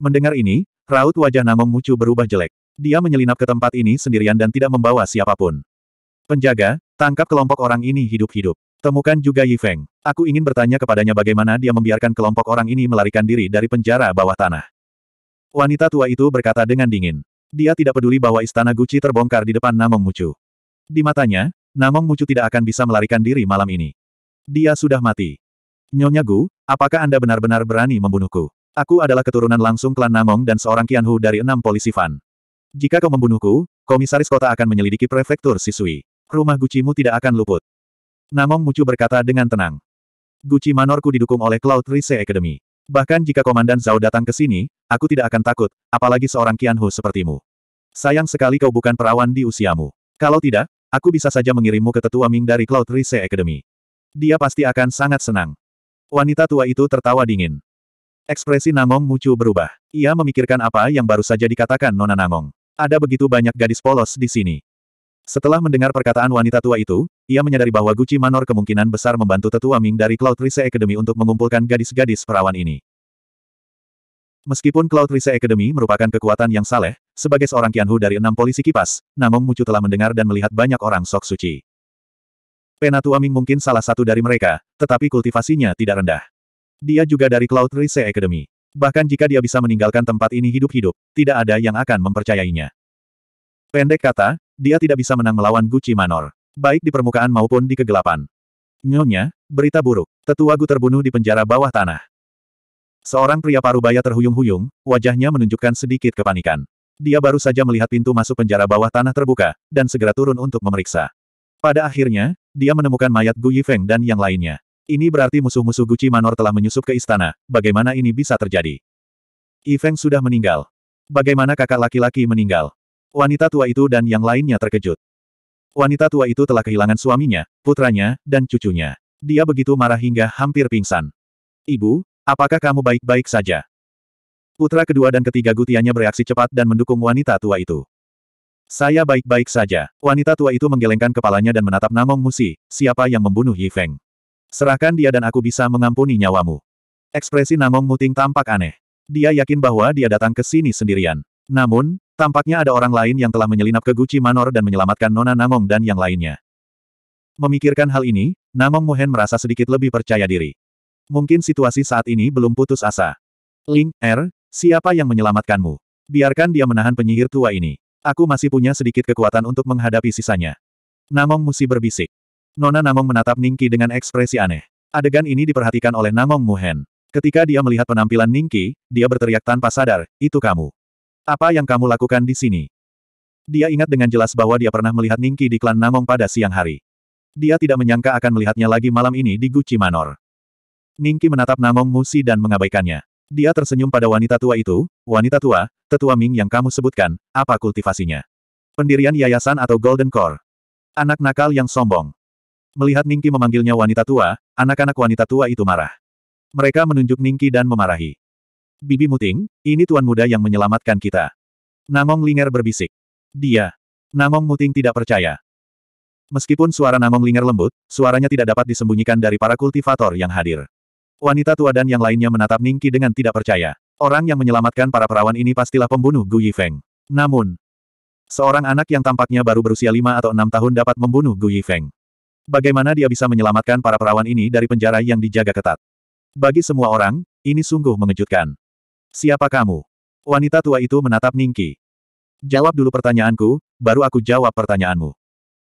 Mendengar ini, raut wajah Namong Mucu berubah jelek. Dia menyelinap ke tempat ini sendirian dan tidak membawa siapapun. Penjaga, tangkap kelompok orang ini hidup-hidup. Temukan juga Yifeng. Aku ingin bertanya kepadanya bagaimana dia membiarkan kelompok orang ini melarikan diri dari penjara bawah tanah. Wanita tua itu berkata dengan dingin. Dia tidak peduli bahwa istana Gucci terbongkar di depan Namong Mucu. Di matanya, Namong Mucu tidak akan bisa melarikan diri malam ini. Dia sudah mati. Nyonya Gu, apakah Anda benar-benar berani membunuhku? Aku adalah keturunan langsung klan Namong dan seorang Kianhu dari enam polisi fan. Jika kau membunuhku, komisaris kota akan menyelidiki prefektur Sisui. Rumah Gucimu tidak akan luput. Namong Mucu berkata dengan tenang. Guci Manorku didukung oleh Cloud Rise Academy. Bahkan jika Komandan Zhao datang ke sini, aku tidak akan takut, apalagi seorang Kianhu sepertimu. Sayang sekali kau bukan perawan di usiamu. Kalau tidak, aku bisa saja mengirimmu ke tetua Ming dari Cloud Rise Academy. Dia pasti akan sangat senang. Wanita tua itu tertawa dingin. Ekspresi Nangong Mucu berubah. Ia memikirkan apa yang baru saja dikatakan Nona Nangong. Ada begitu banyak gadis polos di sini. Setelah mendengar perkataan wanita tua itu, ia menyadari bahwa Gucci Manor kemungkinan besar membantu tetua Ming dari Cloud Rise Academy untuk mengumpulkan gadis-gadis perawan ini. Meskipun Cloud Rise Academy merupakan kekuatan yang saleh, sebagai seorang kianhu dari enam polisi kipas, Nangong Mucu telah mendengar dan melihat banyak orang sok suci. Penatua Ming mungkin salah satu dari mereka, tetapi kultivasinya tidak rendah. Dia juga dari Cloud Rise Academy. Bahkan jika dia bisa meninggalkan tempat ini hidup-hidup, tidak ada yang akan mempercayainya. Pendek kata, dia tidak bisa menang melawan Gucci Manor. Baik di permukaan maupun di kegelapan. Nyonya, berita buruk. Tetua Gu terbunuh di penjara bawah tanah. Seorang pria parubaya terhuyung-huyung, wajahnya menunjukkan sedikit kepanikan. Dia baru saja melihat pintu masuk penjara bawah tanah terbuka, dan segera turun untuk memeriksa. Pada akhirnya, dia menemukan mayat Gu Yifeng dan yang lainnya. Ini berarti musuh-musuh Gucci Manor telah menyusup ke istana. Bagaimana ini bisa terjadi? Ifeng sudah meninggal. Bagaimana kakak laki-laki meninggal? Wanita tua itu dan yang lainnya terkejut. Wanita tua itu telah kehilangan suaminya, putranya, dan cucunya. Dia begitu marah hingga hampir pingsan. Ibu, apakah kamu baik-baik saja? Putra kedua dan ketiga Gutianya bereaksi cepat dan mendukung wanita tua itu. Saya baik-baik saja. Wanita tua itu menggelengkan kepalanya dan menatap Namong Musi, siapa yang membunuh Yifeng. Serahkan dia dan aku bisa mengampuni nyawamu. Ekspresi Nangong Muting tampak aneh. Dia yakin bahwa dia datang ke sini sendirian. Namun, tampaknya ada orang lain yang telah menyelinap ke Gucci Manor dan menyelamatkan Nona Nangong dan yang lainnya. Memikirkan hal ini, Nangong Muhen merasa sedikit lebih percaya diri. Mungkin situasi saat ini belum putus asa. Ling, Er, siapa yang menyelamatkanmu? Biarkan dia menahan penyihir tua ini. Aku masih punya sedikit kekuatan untuk menghadapi sisanya. Namong Musi berbisik. Nona Namong menatap Ningki dengan ekspresi aneh. Adegan ini diperhatikan oleh Namong Muhen. Ketika dia melihat penampilan Ningki, dia berteriak tanpa sadar, itu kamu. Apa yang kamu lakukan di sini? Dia ingat dengan jelas bahwa dia pernah melihat Ningki di klan Namong pada siang hari. Dia tidak menyangka akan melihatnya lagi malam ini di Gucci Manor. Ningki menatap Namong Musi dan mengabaikannya. Dia tersenyum pada wanita tua itu, wanita tua, tetua Ming yang kamu sebutkan, apa kultivasinya? Pendirian yayasan atau Golden Core? Anak nakal yang sombong. Melihat Ningki memanggilnya wanita tua, anak-anak wanita tua itu marah. Mereka menunjuk Ningki dan memarahi. Bibi Muting, ini tuan muda yang menyelamatkan kita. Nangong Linger berbisik. Dia. Nangong Muting tidak percaya. Meskipun suara Nangong Linger lembut, suaranya tidak dapat disembunyikan dari para kultivator yang hadir. Wanita tua dan yang lainnya menatap Ningki dengan tidak percaya. Orang yang menyelamatkan para perawan ini pastilah pembunuh Gu Yifeng. Namun, Seorang anak yang tampaknya baru berusia lima atau enam tahun dapat membunuh Gu Yifeng. Bagaimana dia bisa menyelamatkan para perawan ini dari penjara yang dijaga ketat? Bagi semua orang, ini sungguh mengejutkan. Siapa kamu? Wanita tua itu menatap Ningki. Jawab dulu pertanyaanku, baru aku jawab pertanyaanmu.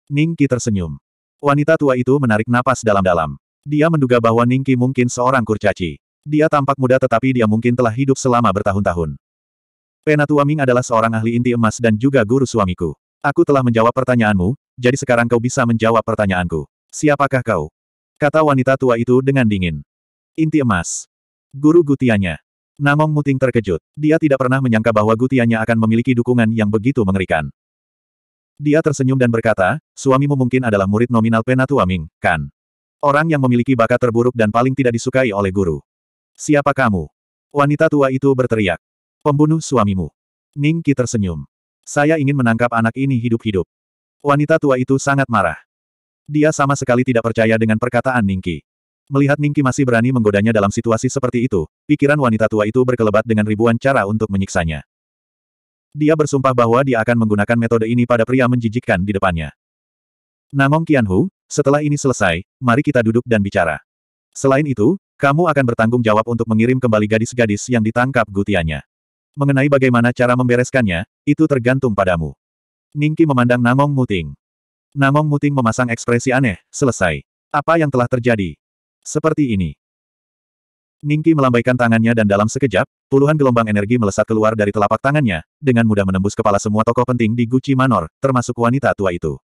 Ningki tersenyum. Wanita tua itu menarik napas dalam-dalam. Dia menduga bahwa Ningki mungkin seorang kurcaci. Dia tampak muda tetapi dia mungkin telah hidup selama bertahun-tahun. Penatua Ming adalah seorang ahli inti emas dan juga guru suamiku. Aku telah menjawab pertanyaanmu, jadi sekarang kau bisa menjawab pertanyaanku. Siapakah kau? Kata wanita tua itu dengan dingin. Inti emas. Guru gutianya. Namong Muting terkejut. Dia tidak pernah menyangka bahwa gutianya akan memiliki dukungan yang begitu mengerikan. Dia tersenyum dan berkata, suamimu mungkin adalah murid nominal Penatua Ming, kan? Orang yang memiliki bakat terburuk dan paling tidak disukai oleh guru. Siapa kamu? Wanita tua itu berteriak. Pembunuh suamimu. Ning Qi tersenyum. Saya ingin menangkap anak ini hidup-hidup. Wanita tua itu sangat marah. Dia sama sekali tidak percaya dengan perkataan Ningki. Melihat Ningki masih berani menggodanya dalam situasi seperti itu, pikiran wanita tua itu berkelebat dengan ribuan cara untuk menyiksanya. Dia bersumpah bahwa dia akan menggunakan metode ini pada pria menjijikkan di depannya. Namong Qianhu, setelah ini selesai, mari kita duduk dan bicara. Selain itu, kamu akan bertanggung jawab untuk mengirim kembali gadis-gadis yang ditangkap gutiannya. Mengenai bagaimana cara membereskannya, itu tergantung padamu. Ningki memandang Nangong Muting. Namong Muting memasang ekspresi aneh, selesai. Apa yang telah terjadi? Seperti ini. Ningki melambaikan tangannya dan dalam sekejap, puluhan gelombang energi melesat keluar dari telapak tangannya, dengan mudah menembus kepala semua tokoh penting di Gucci Manor, termasuk wanita tua itu.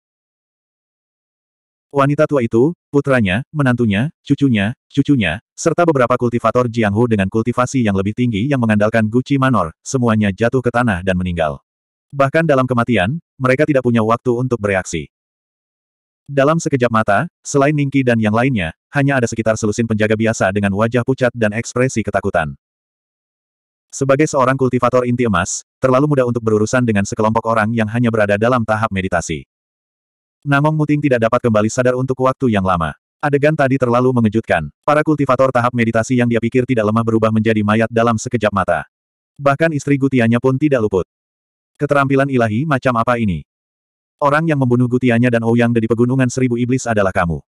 Wanita tua itu, putranya, menantunya, cucunya, cucunya, serta beberapa kultivator Jianghu dengan kultivasi yang lebih tinggi yang mengandalkan Gucci Manor, semuanya jatuh ke tanah dan meninggal. Bahkan dalam kematian, mereka tidak punya waktu untuk bereaksi. Dalam sekejap mata, selain Ningki dan yang lainnya, hanya ada sekitar selusin penjaga biasa dengan wajah pucat dan ekspresi ketakutan. Sebagai seorang kultivator inti emas, terlalu mudah untuk berurusan dengan sekelompok orang yang hanya berada dalam tahap meditasi. Namong Muting tidak dapat kembali sadar untuk waktu yang lama. Adegan tadi terlalu mengejutkan. Para kultivator tahap meditasi yang dia pikir tidak lemah berubah menjadi mayat dalam sekejap mata. Bahkan istri Gutianya pun tidak luput. Keterampilan ilahi macam apa ini? Orang yang membunuh Gutianya dan Ouyang di pegunungan seribu iblis adalah kamu.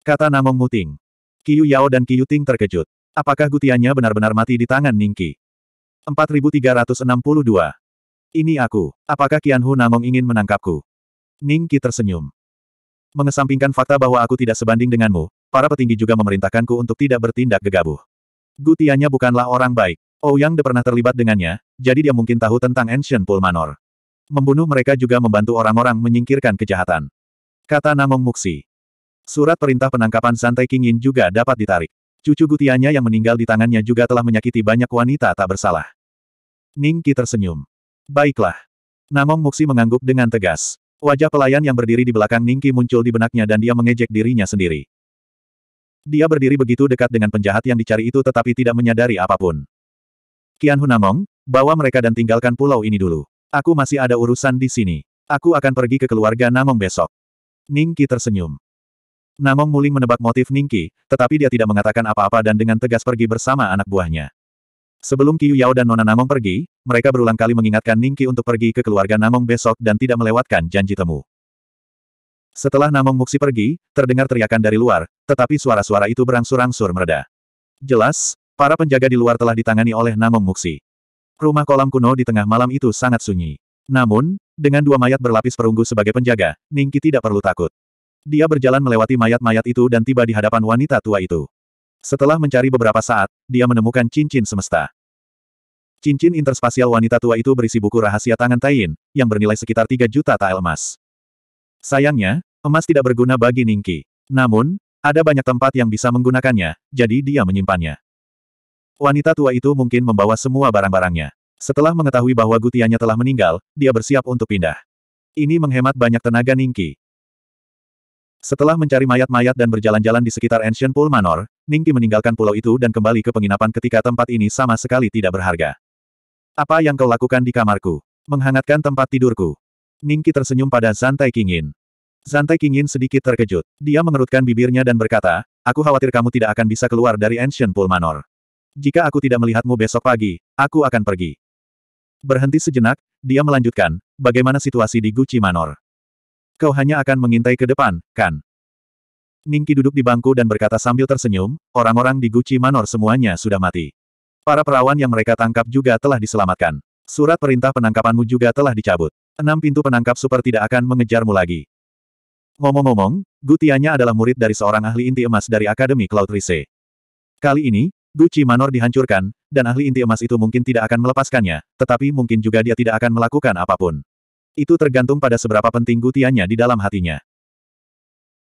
Kata Namong Muting. Qiu Yao dan Qiu Ting terkejut. Apakah Gutianya benar-benar mati di tangan Ningki? 4362. Ini aku. Apakah Qianhu Namong ingin menangkapku? Ningki tersenyum. Mengesampingkan fakta bahwa aku tidak sebanding denganmu, para petinggi juga memerintahkanku untuk tidak bertindak gegabah. Gutianya bukanlah orang baik. Ouyang De pernah terlibat dengannya, jadi dia mungkin tahu tentang Ancient Pool Manor membunuh mereka juga membantu orang-orang menyingkirkan kejahatan. Kata Namong Muksi. Surat perintah penangkapan Santai King Yin juga dapat ditarik. Cucu gutianya yang meninggal di tangannya juga telah menyakiti banyak wanita tak bersalah. Ning Qi tersenyum. Baiklah. Namong Muksi mengangguk dengan tegas. Wajah pelayan yang berdiri di belakang Ning Qi muncul di benaknya dan dia mengejek dirinya sendiri. Dia berdiri begitu dekat dengan penjahat yang dicari itu tetapi tidak menyadari apapun. Qianhu Namong, bawa mereka dan tinggalkan pulau ini dulu. Aku masih ada urusan di sini. Aku akan pergi ke keluarga Namong besok. Ningki tersenyum. Namong Muling menebak motif Ningki, tetapi dia tidak mengatakan apa-apa dan dengan tegas pergi bersama anak buahnya. Sebelum Kiyu Yao dan Nona Namong pergi, mereka berulang kali mengingatkan Ningki untuk pergi ke keluarga Namong besok dan tidak melewatkan janji temu. Setelah Namong Muksi pergi, terdengar teriakan dari luar, tetapi suara-suara itu berangsur-angsur mereda. Jelas, para penjaga di luar telah ditangani oleh Namong Muksi. Rumah kolam kuno di tengah malam itu sangat sunyi. Namun, dengan dua mayat berlapis perunggu sebagai penjaga, Ningki tidak perlu takut. Dia berjalan melewati mayat-mayat itu dan tiba di hadapan wanita tua itu. Setelah mencari beberapa saat, dia menemukan cincin semesta. Cincin interspasial wanita tua itu berisi buku rahasia tangan Tain, yang bernilai sekitar 3 juta tael emas. Sayangnya, emas tidak berguna bagi Ningki. Namun, ada banyak tempat yang bisa menggunakannya, jadi dia menyimpannya. Wanita tua itu mungkin membawa semua barang-barangnya. Setelah mengetahui bahwa gutiannya telah meninggal, dia bersiap untuk pindah. Ini menghemat banyak tenaga Ningki. Setelah mencari mayat-mayat dan berjalan-jalan di sekitar Ancient Pool Manor, Ningki meninggalkan pulau itu dan kembali ke penginapan ketika tempat ini sama sekali tidak berharga. Apa yang kau lakukan di kamarku? Menghangatkan tempat tidurku. Ningki tersenyum pada Zantai Kingin. Zantai Kingin sedikit terkejut. Dia mengerutkan bibirnya dan berkata, Aku khawatir kamu tidak akan bisa keluar dari Ancient Pool Manor. Jika aku tidak melihatmu besok pagi, aku akan pergi. Berhenti sejenak, dia melanjutkan, bagaimana situasi di Gucci Manor? Kau hanya akan mengintai ke depan, kan? Ningki duduk di bangku dan berkata sambil tersenyum, orang-orang di Gucci Manor semuanya sudah mati. Para perawan yang mereka tangkap juga telah diselamatkan. Surat perintah penangkapanmu juga telah dicabut. Enam pintu penangkap super tidak akan mengejarmu lagi. Ngomong-ngomong, Gutianya adalah murid dari seorang ahli inti emas dari Akademi Cloud Rise. Kali ini, Guci Manor dihancurkan, dan ahli inti emas itu mungkin tidak akan melepaskannya, tetapi mungkin juga dia tidak akan melakukan apapun. Itu tergantung pada seberapa penting gutiannya di dalam hatinya.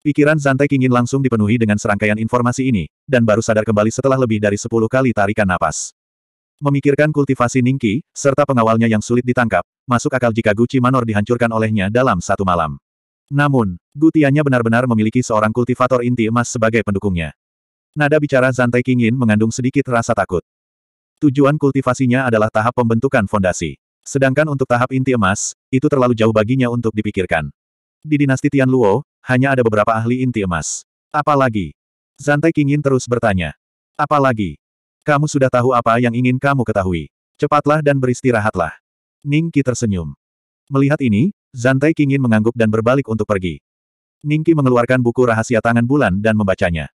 Pikiran Zantek ingin langsung dipenuhi dengan serangkaian informasi ini, dan baru sadar kembali setelah lebih dari 10 kali tarikan napas. Memikirkan kultivasi Ningki, serta pengawalnya yang sulit ditangkap, masuk akal jika Gucci Manor dihancurkan olehnya dalam satu malam. Namun, gutiannya benar-benar memiliki seorang kultivator inti emas sebagai pendukungnya. Nada bicara Zantai Kingin mengandung sedikit rasa takut. Tujuan kultivasinya adalah tahap pembentukan fondasi. Sedangkan untuk tahap inti emas, itu terlalu jauh baginya untuk dipikirkan. Di dinasti Tianluo, hanya ada beberapa ahli inti emas. Apalagi? Zantai Kingin terus bertanya. Apalagi? Kamu sudah tahu apa yang ingin kamu ketahui. Cepatlah dan beristirahatlah. Ningki tersenyum. Melihat ini, Zantai Kingin mengangguk dan berbalik untuk pergi. Ningki mengeluarkan buku rahasia tangan bulan dan membacanya.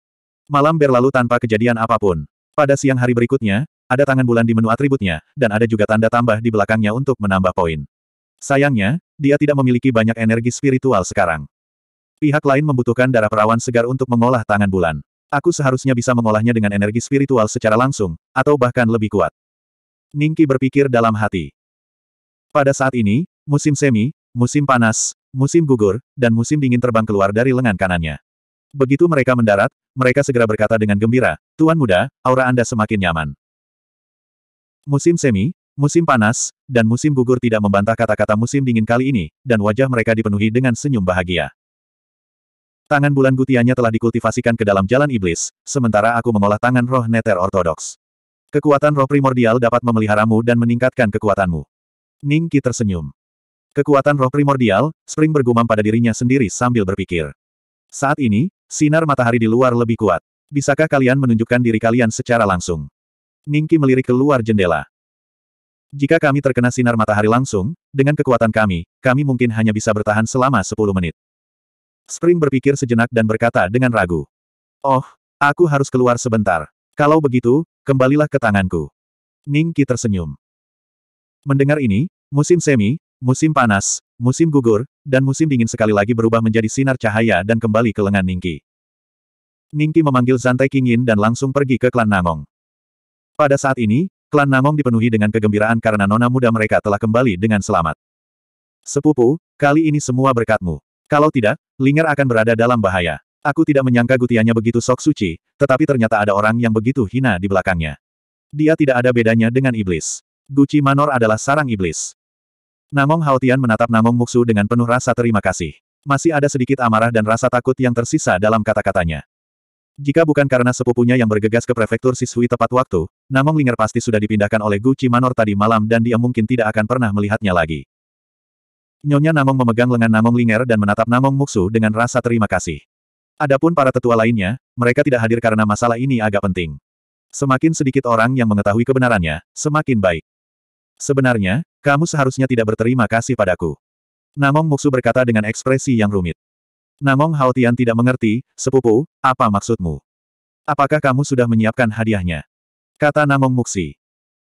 Malam berlalu tanpa kejadian apapun. Pada siang hari berikutnya, ada tangan bulan di menu atributnya, dan ada juga tanda tambah di belakangnya untuk menambah poin. Sayangnya, dia tidak memiliki banyak energi spiritual sekarang. Pihak lain membutuhkan darah perawan segar untuk mengolah tangan bulan. Aku seharusnya bisa mengolahnya dengan energi spiritual secara langsung, atau bahkan lebih kuat. Ningki berpikir dalam hati. Pada saat ini, musim semi, musim panas, musim gugur, dan musim dingin terbang keluar dari lengan kanannya. Begitu mereka mendarat, mereka segera berkata dengan gembira, Tuan Muda, aura Anda semakin nyaman. Musim semi, musim panas, dan musim gugur tidak membantah kata-kata musim dingin kali ini, dan wajah mereka dipenuhi dengan senyum bahagia. Tangan bulan gutianya telah dikultivasikan ke dalam jalan iblis, sementara aku mengolah tangan roh neter ortodoks. Kekuatan roh primordial dapat memeliharamu dan meningkatkan kekuatanmu. Ningki tersenyum. Kekuatan roh primordial, Spring bergumam pada dirinya sendiri sambil berpikir. Saat ini, sinar matahari di luar lebih kuat. Bisakah kalian menunjukkan diri kalian secara langsung? Ningki melirik keluar jendela. Jika kami terkena sinar matahari langsung, dengan kekuatan kami, kami mungkin hanya bisa bertahan selama 10 menit. Spring berpikir sejenak dan berkata dengan ragu. Oh, aku harus keluar sebentar. Kalau begitu, kembalilah ke tanganku. Ningki tersenyum. Mendengar ini, musim semi, musim panas, Musim gugur, dan musim dingin sekali lagi berubah menjadi sinar cahaya dan kembali ke lengan Ningki. Ningki memanggil Zantai Kingin dan langsung pergi ke klan Nangong. Pada saat ini, klan Nangong dipenuhi dengan kegembiraan karena nona muda mereka telah kembali dengan selamat. Sepupu, kali ini semua berkatmu. Kalau tidak, Linger akan berada dalam bahaya. Aku tidak menyangka gutiannya begitu sok suci, tetapi ternyata ada orang yang begitu hina di belakangnya. Dia tidak ada bedanya dengan iblis. Guci Manor adalah sarang iblis. Namong Haotian menatap Namong Muksu dengan penuh rasa terima kasih. Masih ada sedikit amarah dan rasa takut yang tersisa dalam kata-katanya. Jika bukan karena sepupunya yang bergegas ke prefektur Sisui tepat waktu, Namong Linger pasti sudah dipindahkan oleh Gu Manor tadi malam dan dia mungkin tidak akan pernah melihatnya lagi. Nyonya Namong memegang lengan Namong Linger dan menatap Namong Muksu dengan rasa terima kasih. Adapun para tetua lainnya, mereka tidak hadir karena masalah ini agak penting. Semakin sedikit orang yang mengetahui kebenarannya, semakin baik. Sebenarnya, kamu seharusnya tidak berterima kasih padaku. Namong Muksu berkata dengan ekspresi yang rumit. Namong Haotian tidak mengerti, sepupu, apa maksudmu? Apakah kamu sudah menyiapkan hadiahnya? Kata Namong Muksi.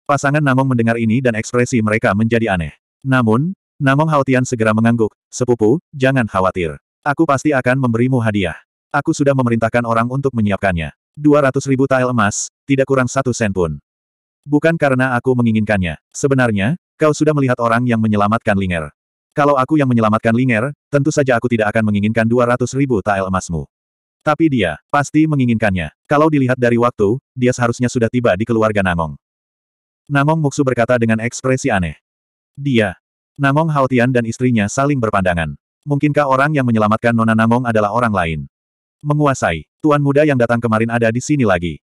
Pasangan Namong mendengar ini dan ekspresi mereka menjadi aneh. Namun, Namong Haotian segera mengangguk, sepupu, jangan khawatir. Aku pasti akan memberimu hadiah. Aku sudah memerintahkan orang untuk menyiapkannya. 200 ribu tael emas, tidak kurang satu sen pun. Bukan karena aku menginginkannya. Sebenarnya, kau sudah melihat orang yang menyelamatkan Linger. Kalau aku yang menyelamatkan Linger, tentu saja aku tidak akan menginginkan 200 ribu tael emasmu. Tapi dia, pasti menginginkannya. Kalau dilihat dari waktu, dia seharusnya sudah tiba di keluarga Nangong. Nangong Muksu berkata dengan ekspresi aneh. Dia. Nangong Haotian dan istrinya saling berpandangan. Mungkinkah orang yang menyelamatkan Nona Nangong adalah orang lain? Menguasai, tuan muda yang datang kemarin ada di sini lagi.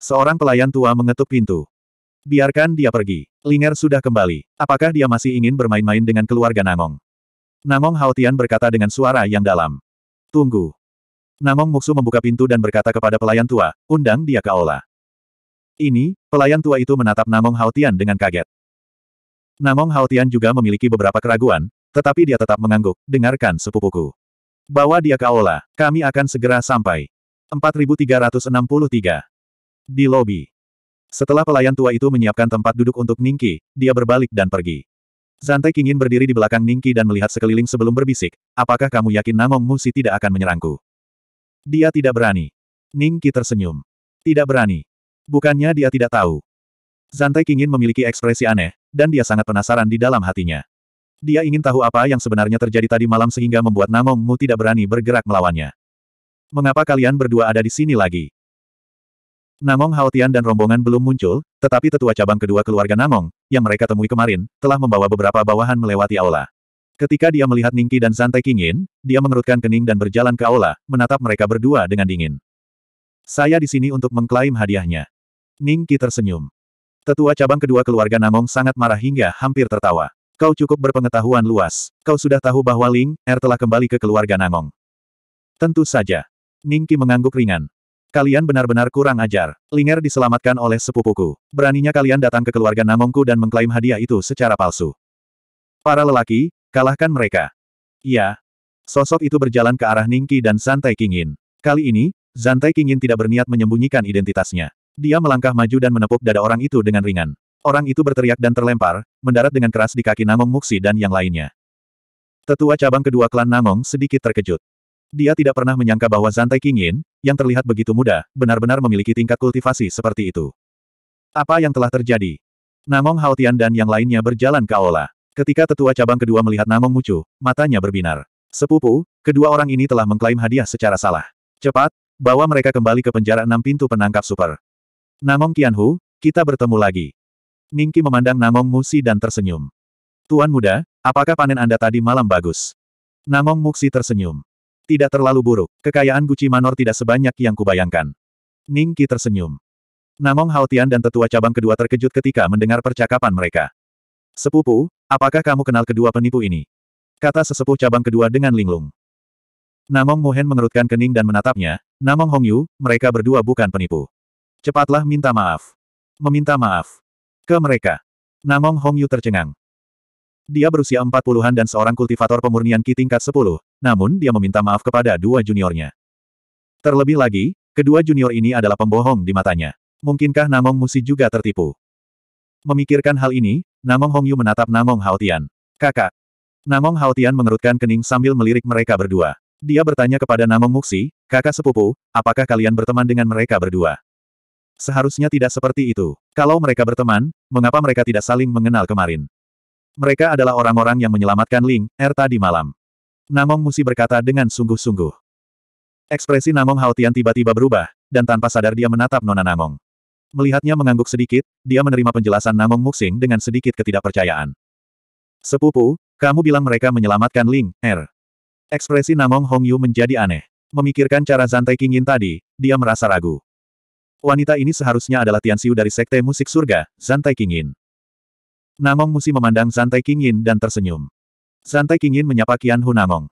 Seorang pelayan tua mengetuk pintu. Biarkan dia pergi. Linger sudah kembali. Apakah dia masih ingin bermain-main dengan keluarga Namong? Namong Haotian berkata dengan suara yang dalam. Tunggu. Namong Muksu membuka pintu dan berkata kepada pelayan tua, undang dia ke aula. Ini, pelayan tua itu menatap Namong Haotian dengan kaget. Namong Haotian juga memiliki beberapa keraguan, tetapi dia tetap mengangguk, dengarkan sepupuku. Bawa dia ke aula, kami akan segera sampai. 4363. Di lobi. Setelah pelayan tua itu menyiapkan tempat duduk untuk Ningki, dia berbalik dan pergi. Zantai ingin berdiri di belakang Ningki dan melihat sekeliling sebelum berbisik, apakah kamu yakin Namong Musi tidak akan menyerangku? Dia tidak berani. Ningki tersenyum. Tidak berani. Bukannya dia tidak tahu. Zantai ingin memiliki ekspresi aneh, dan dia sangat penasaran di dalam hatinya. Dia ingin tahu apa yang sebenarnya terjadi tadi malam sehingga membuat Namong Mu tidak berani bergerak melawannya. Mengapa kalian berdua ada di sini lagi? Namong Haotian dan rombongan belum muncul, tetapi tetua cabang kedua keluarga Namong, yang mereka temui kemarin, telah membawa beberapa bawahan melewati aula. Ketika dia melihat Ningki dan Zantai Kingin, dia mengerutkan kening dan berjalan ke aula, menatap mereka berdua dengan dingin. Saya di sini untuk mengklaim hadiahnya. Ningki tersenyum. Tetua cabang kedua keluarga Namong sangat marah hingga hampir tertawa. Kau cukup berpengetahuan luas. Kau sudah tahu bahwa Ling Er telah kembali ke keluarga Namong. Tentu saja. Ningki mengangguk ringan. Kalian benar-benar kurang ajar. Linger diselamatkan oleh sepupuku. Beraninya kalian datang ke keluarga Namongku dan mengklaim hadiah itu secara palsu. Para lelaki, kalahkan mereka. Ya. Sosok itu berjalan ke arah Ningki dan Santai Kingin. Kali ini, Santai Kingin tidak berniat menyembunyikan identitasnya. Dia melangkah maju dan menepuk dada orang itu dengan ringan. Orang itu berteriak dan terlempar, mendarat dengan keras di kaki Namong Muksi dan yang lainnya. Tetua cabang kedua klan Namong sedikit terkejut. Dia tidak pernah menyangka bahwa Zantai Kingin, yang terlihat begitu muda, benar-benar memiliki tingkat kultivasi seperti itu. Apa yang telah terjadi? Namong Haotian dan yang lainnya berjalan ke aula. Ketika tetua cabang kedua melihat Namong Mucu, matanya berbinar. Sepupu, kedua orang ini telah mengklaim hadiah secara salah. Cepat, bawa mereka kembali ke penjara enam pintu penangkap super. Namong Qianhu, kita bertemu lagi. Ningki memandang Namong Musi dan tersenyum. Tuan muda, apakah panen Anda tadi malam bagus? Namong Muksi tersenyum. Tidak terlalu buruk, kekayaan Gucci Manor tidak sebanyak yang kubayangkan. Ning Qi tersenyum. Namong Haotian dan tetua cabang kedua terkejut ketika mendengar percakapan mereka. Sepupu, apakah kamu kenal kedua penipu ini? Kata sesepuh cabang kedua dengan linglung. Namong Mohen mengerutkan kening dan menatapnya, Namong Hongyu, mereka berdua bukan penipu. Cepatlah minta maaf. Meminta maaf. Ke mereka. Namong Hongyu tercengang. Dia berusia empat puluhan dan seorang kultivator pemurnian Ki tingkat sepuluh, namun dia meminta maaf kepada dua juniornya. Terlebih lagi, kedua junior ini adalah pembohong di matanya. Mungkinkah Namong Musi juga tertipu? Memikirkan hal ini, Namong Hongyu menatap Namong Haotian. Kakak. Namong Haotian mengerutkan kening sambil melirik mereka berdua. Dia bertanya kepada Namong Muksi, kakak sepupu, apakah kalian berteman dengan mereka berdua? Seharusnya tidak seperti itu. Kalau mereka berteman, mengapa mereka tidak saling mengenal kemarin? Mereka adalah orang-orang yang menyelamatkan Ling, Er tadi malam. Namong Musi berkata dengan sungguh-sungguh. Ekspresi Namong Haotian tiba-tiba berubah, dan tanpa sadar dia menatap Nona Namong. Melihatnya mengangguk sedikit, dia menerima penjelasan Namong Muxing dengan sedikit ketidakpercayaan. Sepupu, kamu bilang mereka menyelamatkan Ling, Er. Ekspresi Namong Hongyu menjadi aneh. Memikirkan cara Zantai Kingin tadi, dia merasa ragu. Wanita ini seharusnya adalah Tianxiu dari Sekte Musik Surga, Zantai Kingin. Namong Musi memandang Santai Kingin dan tersenyum. Santai Kingin menyapa kian Hu Namong.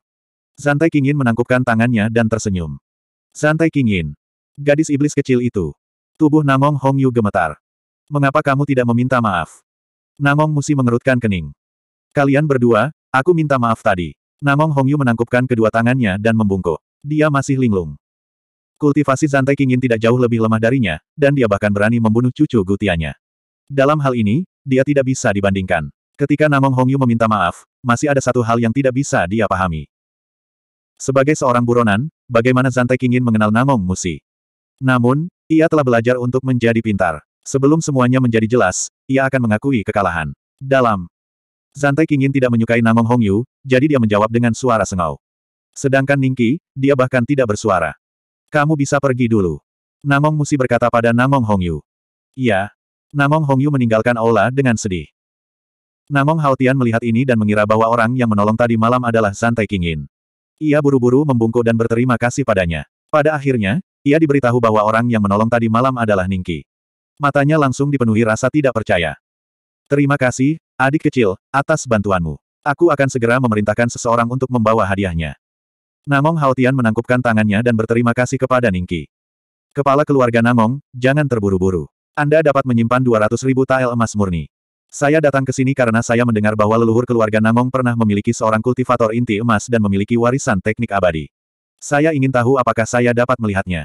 Santai Kingin menangkupkan tangannya dan tersenyum. Santai Kingin. Gadis iblis kecil itu. Tubuh Namong Hong Yu gemetar. Mengapa kamu tidak meminta maaf? Namong Musi mengerutkan kening. Kalian berdua, aku minta maaf tadi. Namong Hong Yu menangkupkan kedua tangannya dan membungkuk. Dia masih linglung. Kultivasi Santai Kingin tidak jauh lebih lemah darinya, dan dia bahkan berani membunuh cucu gutianya. Dalam hal ini, dia tidak bisa dibandingkan. Ketika Namong Hongyu meminta maaf, masih ada satu hal yang tidak bisa dia pahami. Sebagai seorang buronan, bagaimana Zantai ingin mengenal Namong Musi. Namun, ia telah belajar untuk menjadi pintar. Sebelum semuanya menjadi jelas, ia akan mengakui kekalahan. Dalam Zantai ingin tidak menyukai Namong Hongyu, jadi dia menjawab dengan suara sengau. Sedangkan Ningki, dia bahkan tidak bersuara. Kamu bisa pergi dulu. Namong Musi berkata pada Namong Hongyu. Ya. Namong Hongyu meninggalkan aula dengan sedih. Namong Haotian melihat ini dan mengira bahwa orang yang menolong tadi malam adalah Santai Taikingin. Ia buru-buru membungkuk dan berterima kasih padanya. Pada akhirnya, ia diberitahu bahwa orang yang menolong tadi malam adalah Ningki. Matanya langsung dipenuhi rasa tidak percaya. Terima kasih, adik kecil, atas bantuanmu. Aku akan segera memerintahkan seseorang untuk membawa hadiahnya. Namong Haotian menangkupkan tangannya dan berterima kasih kepada Ningki. Kepala keluarga Namong, jangan terburu-buru. Anda dapat menyimpan 200 ribu tael emas murni. Saya datang ke sini karena saya mendengar bahwa leluhur keluarga Namong pernah memiliki seorang kultivator inti emas dan memiliki warisan teknik abadi. Saya ingin tahu apakah saya dapat melihatnya.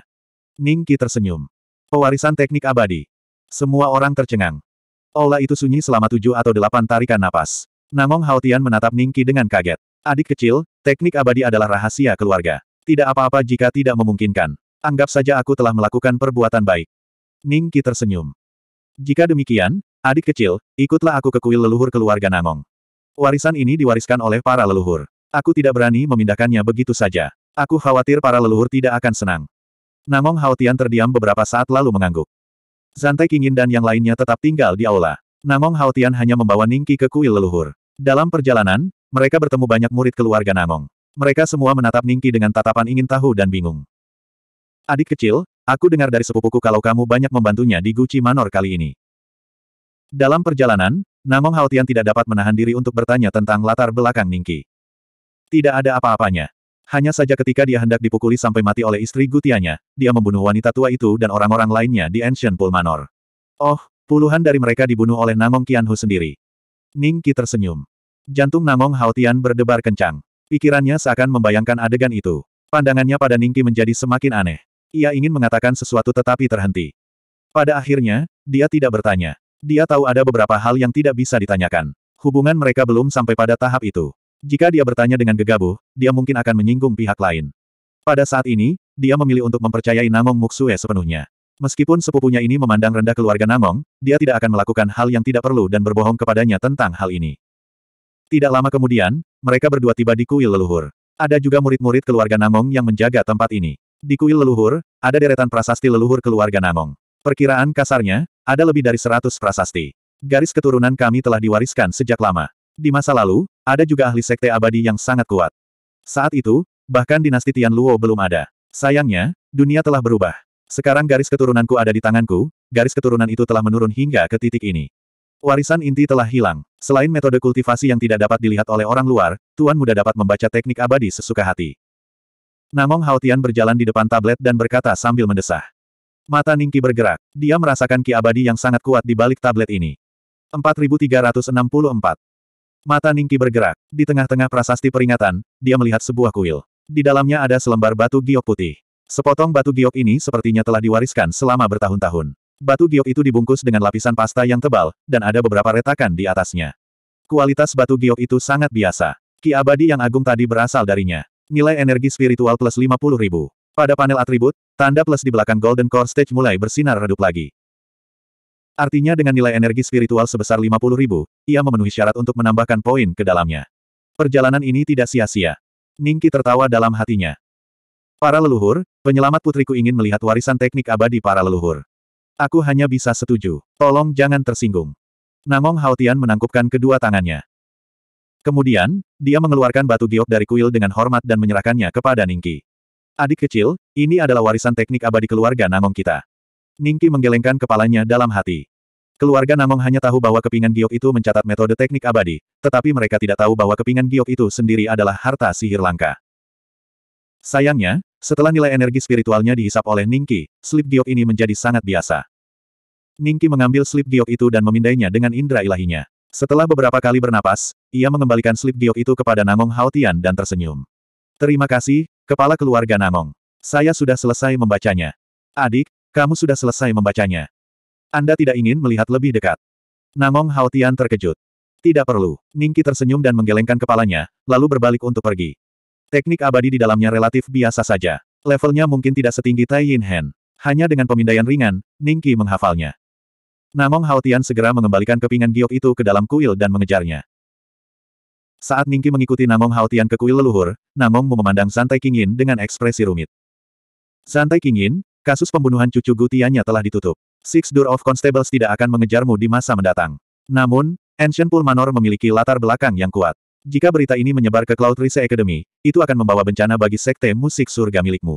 Ning Qi tersenyum. Pewarisan teknik abadi. Semua orang tercengang. Ola itu sunyi selama tujuh atau delapan tarikan napas. Nangong Haotian menatap Ning Qi dengan kaget. Adik kecil, teknik abadi adalah rahasia keluarga. Tidak apa-apa jika tidak memungkinkan. Anggap saja aku telah melakukan perbuatan baik. Ning Qi tersenyum. Jika demikian, adik kecil, ikutlah aku ke kuil leluhur keluarga Nangong. Warisan ini diwariskan oleh para leluhur. Aku tidak berani memindahkannya begitu saja. Aku khawatir para leluhur tidak akan senang. Namong Haotian terdiam beberapa saat lalu mengangguk. Zantai Kingin dan yang lainnya tetap tinggal di aula. Namong Haotian hanya membawa Ningki ke kuil leluhur. Dalam perjalanan, mereka bertemu banyak murid keluarga Namong. Mereka semua menatap Ningki dengan tatapan ingin tahu dan bingung. Adik kecil, Aku dengar dari sepupuku kalau kamu banyak membantunya di Gucci Manor kali ini. Dalam perjalanan, Namong Haotian tidak dapat menahan diri untuk bertanya tentang latar belakang Ningki. Tidak ada apa-apanya. Hanya saja ketika dia hendak dipukuli sampai mati oleh istri gutianya, dia membunuh wanita tua itu dan orang-orang lainnya di Ancient Pool Manor. Oh, puluhan dari mereka dibunuh oleh Namong Qianhu sendiri. Ningki tersenyum. Jantung Namong Haotian berdebar kencang. Pikirannya seakan membayangkan adegan itu. Pandangannya pada Ningki menjadi semakin aneh. Ia ingin mengatakan sesuatu tetapi terhenti. Pada akhirnya, dia tidak bertanya. Dia tahu ada beberapa hal yang tidak bisa ditanyakan. Hubungan mereka belum sampai pada tahap itu. Jika dia bertanya dengan gegabah, dia mungkin akan menyinggung pihak lain. Pada saat ini, dia memilih untuk mempercayai Namong Muksue sepenuhnya. Meskipun sepupunya ini memandang rendah keluarga Namong, dia tidak akan melakukan hal yang tidak perlu dan berbohong kepadanya tentang hal ini. Tidak lama kemudian, mereka berdua tiba di kuil leluhur. Ada juga murid-murid keluarga Namong yang menjaga tempat ini. Di kuil leluhur, ada deretan prasasti leluhur keluarga Namong. Perkiraan kasarnya, ada lebih dari seratus prasasti. Garis keturunan kami telah diwariskan sejak lama. Di masa lalu, ada juga ahli sekte abadi yang sangat kuat. Saat itu, bahkan dinasti Tian Luo belum ada. Sayangnya, dunia telah berubah. Sekarang garis keturunanku ada di tanganku, garis keturunan itu telah menurun hingga ke titik ini. Warisan inti telah hilang. Selain metode kultivasi yang tidak dapat dilihat oleh orang luar, Tuan Muda dapat membaca teknik abadi sesuka hati. Namong Haotian berjalan di depan tablet dan berkata sambil mendesah. Mata Ningki bergerak. Dia merasakan ki abadi yang sangat kuat di balik tablet ini. 4364. Mata Ningki bergerak. Di tengah-tengah prasasti peringatan, dia melihat sebuah kuil. Di dalamnya ada selembar batu giok putih. Sepotong batu giok ini sepertinya telah diwariskan selama bertahun-tahun. Batu giok itu dibungkus dengan lapisan pasta yang tebal, dan ada beberapa retakan di atasnya. Kualitas batu giok itu sangat biasa. Ki abadi yang agung tadi berasal darinya nilai energi spiritual plus 50 ribu. Pada panel atribut, tanda plus di belakang Golden Core Stage mulai bersinar redup lagi. Artinya dengan nilai energi spiritual sebesar 50 ribu, ia memenuhi syarat untuk menambahkan poin ke dalamnya. Perjalanan ini tidak sia-sia. Ningki tertawa dalam hatinya. Para leluhur, penyelamat putriku ingin melihat warisan teknik abadi para leluhur. Aku hanya bisa setuju. Tolong jangan tersinggung. Namong Haotian menangkupkan kedua tangannya. Kemudian, dia mengeluarkan batu giok dari kuil dengan hormat dan menyerahkannya kepada Ningki. Adik kecil, ini adalah warisan teknik abadi keluarga Nangong kita. Ningki menggelengkan kepalanya dalam hati. Keluarga Nangong hanya tahu bahwa kepingan giok itu mencatat metode teknik abadi, tetapi mereka tidak tahu bahwa kepingan giok itu sendiri adalah harta sihir langka. Sayangnya, setelah nilai energi spiritualnya dihisap oleh Ningki, slip giok ini menjadi sangat biasa. Ningki mengambil slip giok itu dan memindainya dengan indera ilahinya. Setelah beberapa kali bernapas, ia mengembalikan slip giok itu kepada Nangong Haotian dan tersenyum. Terima kasih, kepala keluarga Nangong. Saya sudah selesai membacanya. Adik, kamu sudah selesai membacanya. Anda tidak ingin melihat lebih dekat. Nangong Haotian terkejut. Tidak perlu. Ningki tersenyum dan menggelengkan kepalanya, lalu berbalik untuk pergi. Teknik abadi di dalamnya relatif biasa saja. Levelnya mungkin tidak setinggi Tai Yin Hen. Hanya dengan pemindaian ringan, Ningki menghafalnya. Namong Haotian segera mengembalikan kepingan giok itu ke dalam kuil dan mengejarnya. Saat Ningki mengikuti Namong Haotian ke kuil leluhur, Namong memandang Santai Kingin dengan ekspresi rumit. Santai Kingin, kasus pembunuhan cucu Gutianya telah ditutup. Six Door of Constables tidak akan mengejarmu di masa mendatang. Namun, Ancient Pool Manor memiliki latar belakang yang kuat. Jika berita ini menyebar ke Cloud Rise Academy, itu akan membawa bencana bagi sekte musik surga milikmu.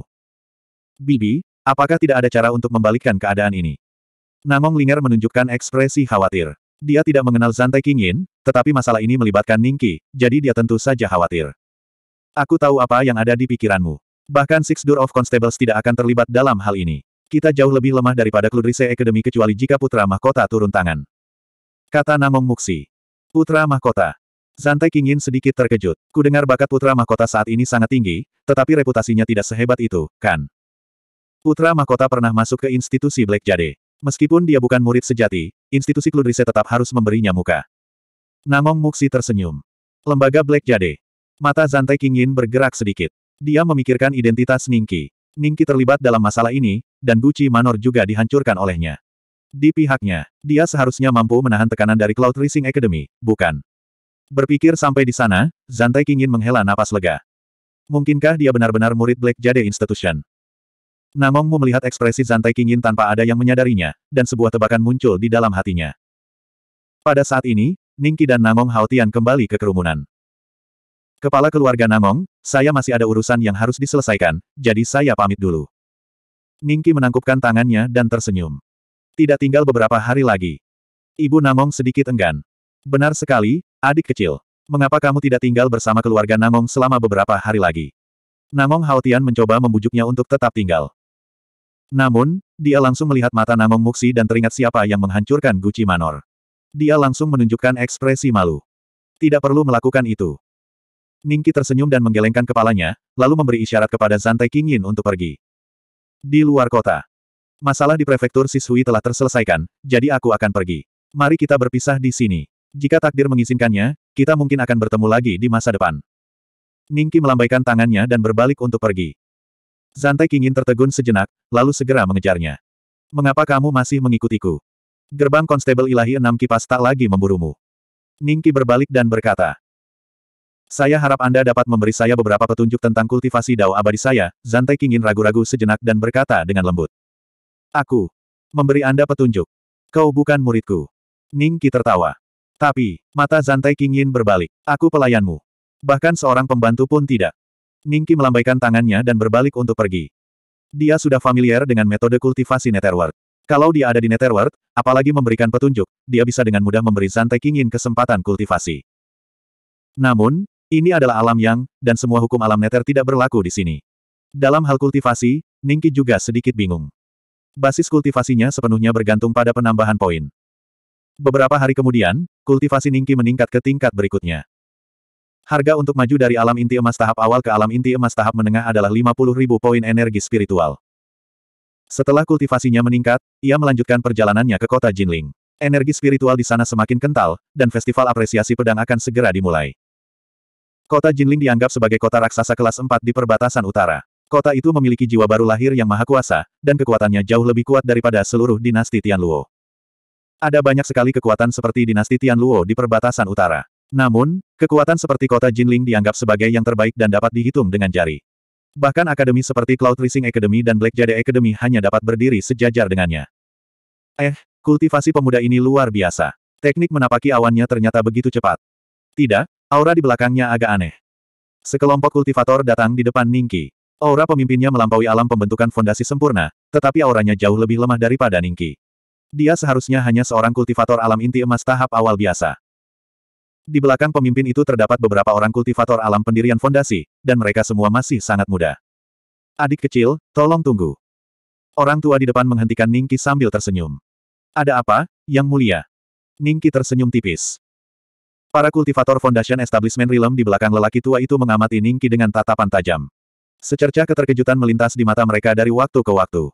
Bibi, apakah tidak ada cara untuk membalikkan keadaan ini? Namong Linger menunjukkan ekspresi khawatir. Dia tidak mengenal Zante Kingin, tetapi masalah ini melibatkan Ningki, jadi dia tentu saja khawatir. Aku tahu apa yang ada di pikiranmu. Bahkan Six Door of Constables tidak akan terlibat dalam hal ini. Kita jauh lebih lemah daripada Kludrise Academy kecuali jika Putra Mahkota turun tangan. Kata Namong Muksi. Putra Mahkota. Zantai Kingin sedikit terkejut. Kudengar bakat Putra Mahkota saat ini sangat tinggi, tetapi reputasinya tidak sehebat itu, kan? Putra Mahkota pernah masuk ke institusi Black Jade. Meskipun dia bukan murid sejati, institusi Kludrise tetap harus memberinya muka. Namong Muksi tersenyum. Lembaga Black Jade. Mata Zantai Kingin bergerak sedikit. Dia memikirkan identitas Ningki. Ningki terlibat dalam masalah ini, dan Gucci Manor juga dihancurkan olehnya. Di pihaknya, dia seharusnya mampu menahan tekanan dari Cloud Racing Academy, bukan? Berpikir sampai di sana, Zantai Kingin menghela napas lega. Mungkinkah dia benar-benar murid Black Jade Institution? Namongmu melihat ekspresi Zantai Kingin tanpa ada yang menyadarinya, dan sebuah tebakan muncul di dalam hatinya. Pada saat ini, Ningki dan Namong Haotian kembali ke kerumunan. Kepala keluarga Namong, saya masih ada urusan yang harus diselesaikan, jadi saya pamit dulu. Ningki menangkupkan tangannya dan tersenyum. Tidak tinggal beberapa hari lagi. Ibu Namong sedikit enggan. Benar sekali, adik kecil. Mengapa kamu tidak tinggal bersama keluarga Namong selama beberapa hari lagi? Namong Haotian mencoba membujuknya untuk tetap tinggal. Namun, dia langsung melihat mata Namong Muxi dan teringat siapa yang menghancurkan Guci Manor. Dia langsung menunjukkan ekspresi malu. Tidak perlu melakukan itu. Ningki tersenyum dan menggelengkan kepalanya, lalu memberi isyarat kepada Zantai Yin untuk pergi. Di luar kota. Masalah di prefektur Sisui telah terselesaikan, jadi aku akan pergi. Mari kita berpisah di sini. Jika takdir mengizinkannya, kita mungkin akan bertemu lagi di masa depan. Ningki melambaikan tangannya dan berbalik untuk pergi. Zantai Kingin tertegun sejenak, lalu segera mengejarnya. Mengapa kamu masih mengikutiku? Gerbang Konstabel Ilahi Enam Kipas tak lagi memburumu. Ningki berbalik dan berkata. Saya harap Anda dapat memberi saya beberapa petunjuk tentang kultivasi dao abadi saya, Zantai Kingin ragu-ragu sejenak dan berkata dengan lembut. Aku. Memberi Anda petunjuk. Kau bukan muridku. Ningki tertawa. Tapi, mata Zantai Kingin berbalik. Aku pelayanmu. Bahkan seorang pembantu pun tidak. Ningki melambaikan tangannya dan berbalik untuk pergi. Dia sudah familiar dengan metode kultivasi Netherworld. Kalau dia ada di Netherworld, apalagi memberikan petunjuk, dia bisa dengan mudah memberi santai kingin kesempatan kultivasi. Namun, ini adalah alam yang, dan semua hukum alam nether tidak berlaku di sini. Dalam hal kultivasi, Ningki juga sedikit bingung. Basis kultivasinya sepenuhnya bergantung pada penambahan poin. Beberapa hari kemudian, kultivasi Ningki meningkat ke tingkat berikutnya. Harga untuk maju dari alam inti emas tahap awal ke alam inti emas tahap menengah adalah 50.000 poin energi spiritual. Setelah kultivasinya meningkat, ia melanjutkan perjalanannya ke kota Jinling. Energi spiritual di sana semakin kental, dan festival apresiasi pedang akan segera dimulai. Kota Jinling dianggap sebagai kota raksasa kelas 4 di perbatasan utara. Kota itu memiliki jiwa baru lahir yang maha kuasa, dan kekuatannya jauh lebih kuat daripada seluruh dinasti Tianluo. Ada banyak sekali kekuatan seperti dinasti Tianluo di perbatasan utara. Namun, kekuatan seperti kota Jinling dianggap sebagai yang terbaik dan dapat dihitung dengan jari. Bahkan akademi seperti Cloud Rising Academy dan Black Jade Academy hanya dapat berdiri sejajar dengannya. Eh, kultivasi pemuda ini luar biasa. Teknik menapaki awannya ternyata begitu cepat. Tidak, aura di belakangnya agak aneh. Sekelompok kultivator datang di depan Ningki. Aura pemimpinnya melampaui alam pembentukan fondasi sempurna, tetapi auranya jauh lebih lemah daripada Ningki. Dia seharusnya hanya seorang kultivator alam inti emas tahap awal biasa. Di belakang pemimpin itu terdapat beberapa orang kultivator alam pendirian fondasi, dan mereka semua masih sangat muda. Adik kecil, tolong tunggu. Orang tua di depan menghentikan Ningki sambil tersenyum. Ada apa, Yang Mulia? Ningki tersenyum tipis. Para kultivator Foundation Establishment Realm di belakang lelaki tua itu mengamati Ningki dengan tatapan tajam. Secerca keterkejutan melintas di mata mereka dari waktu ke waktu.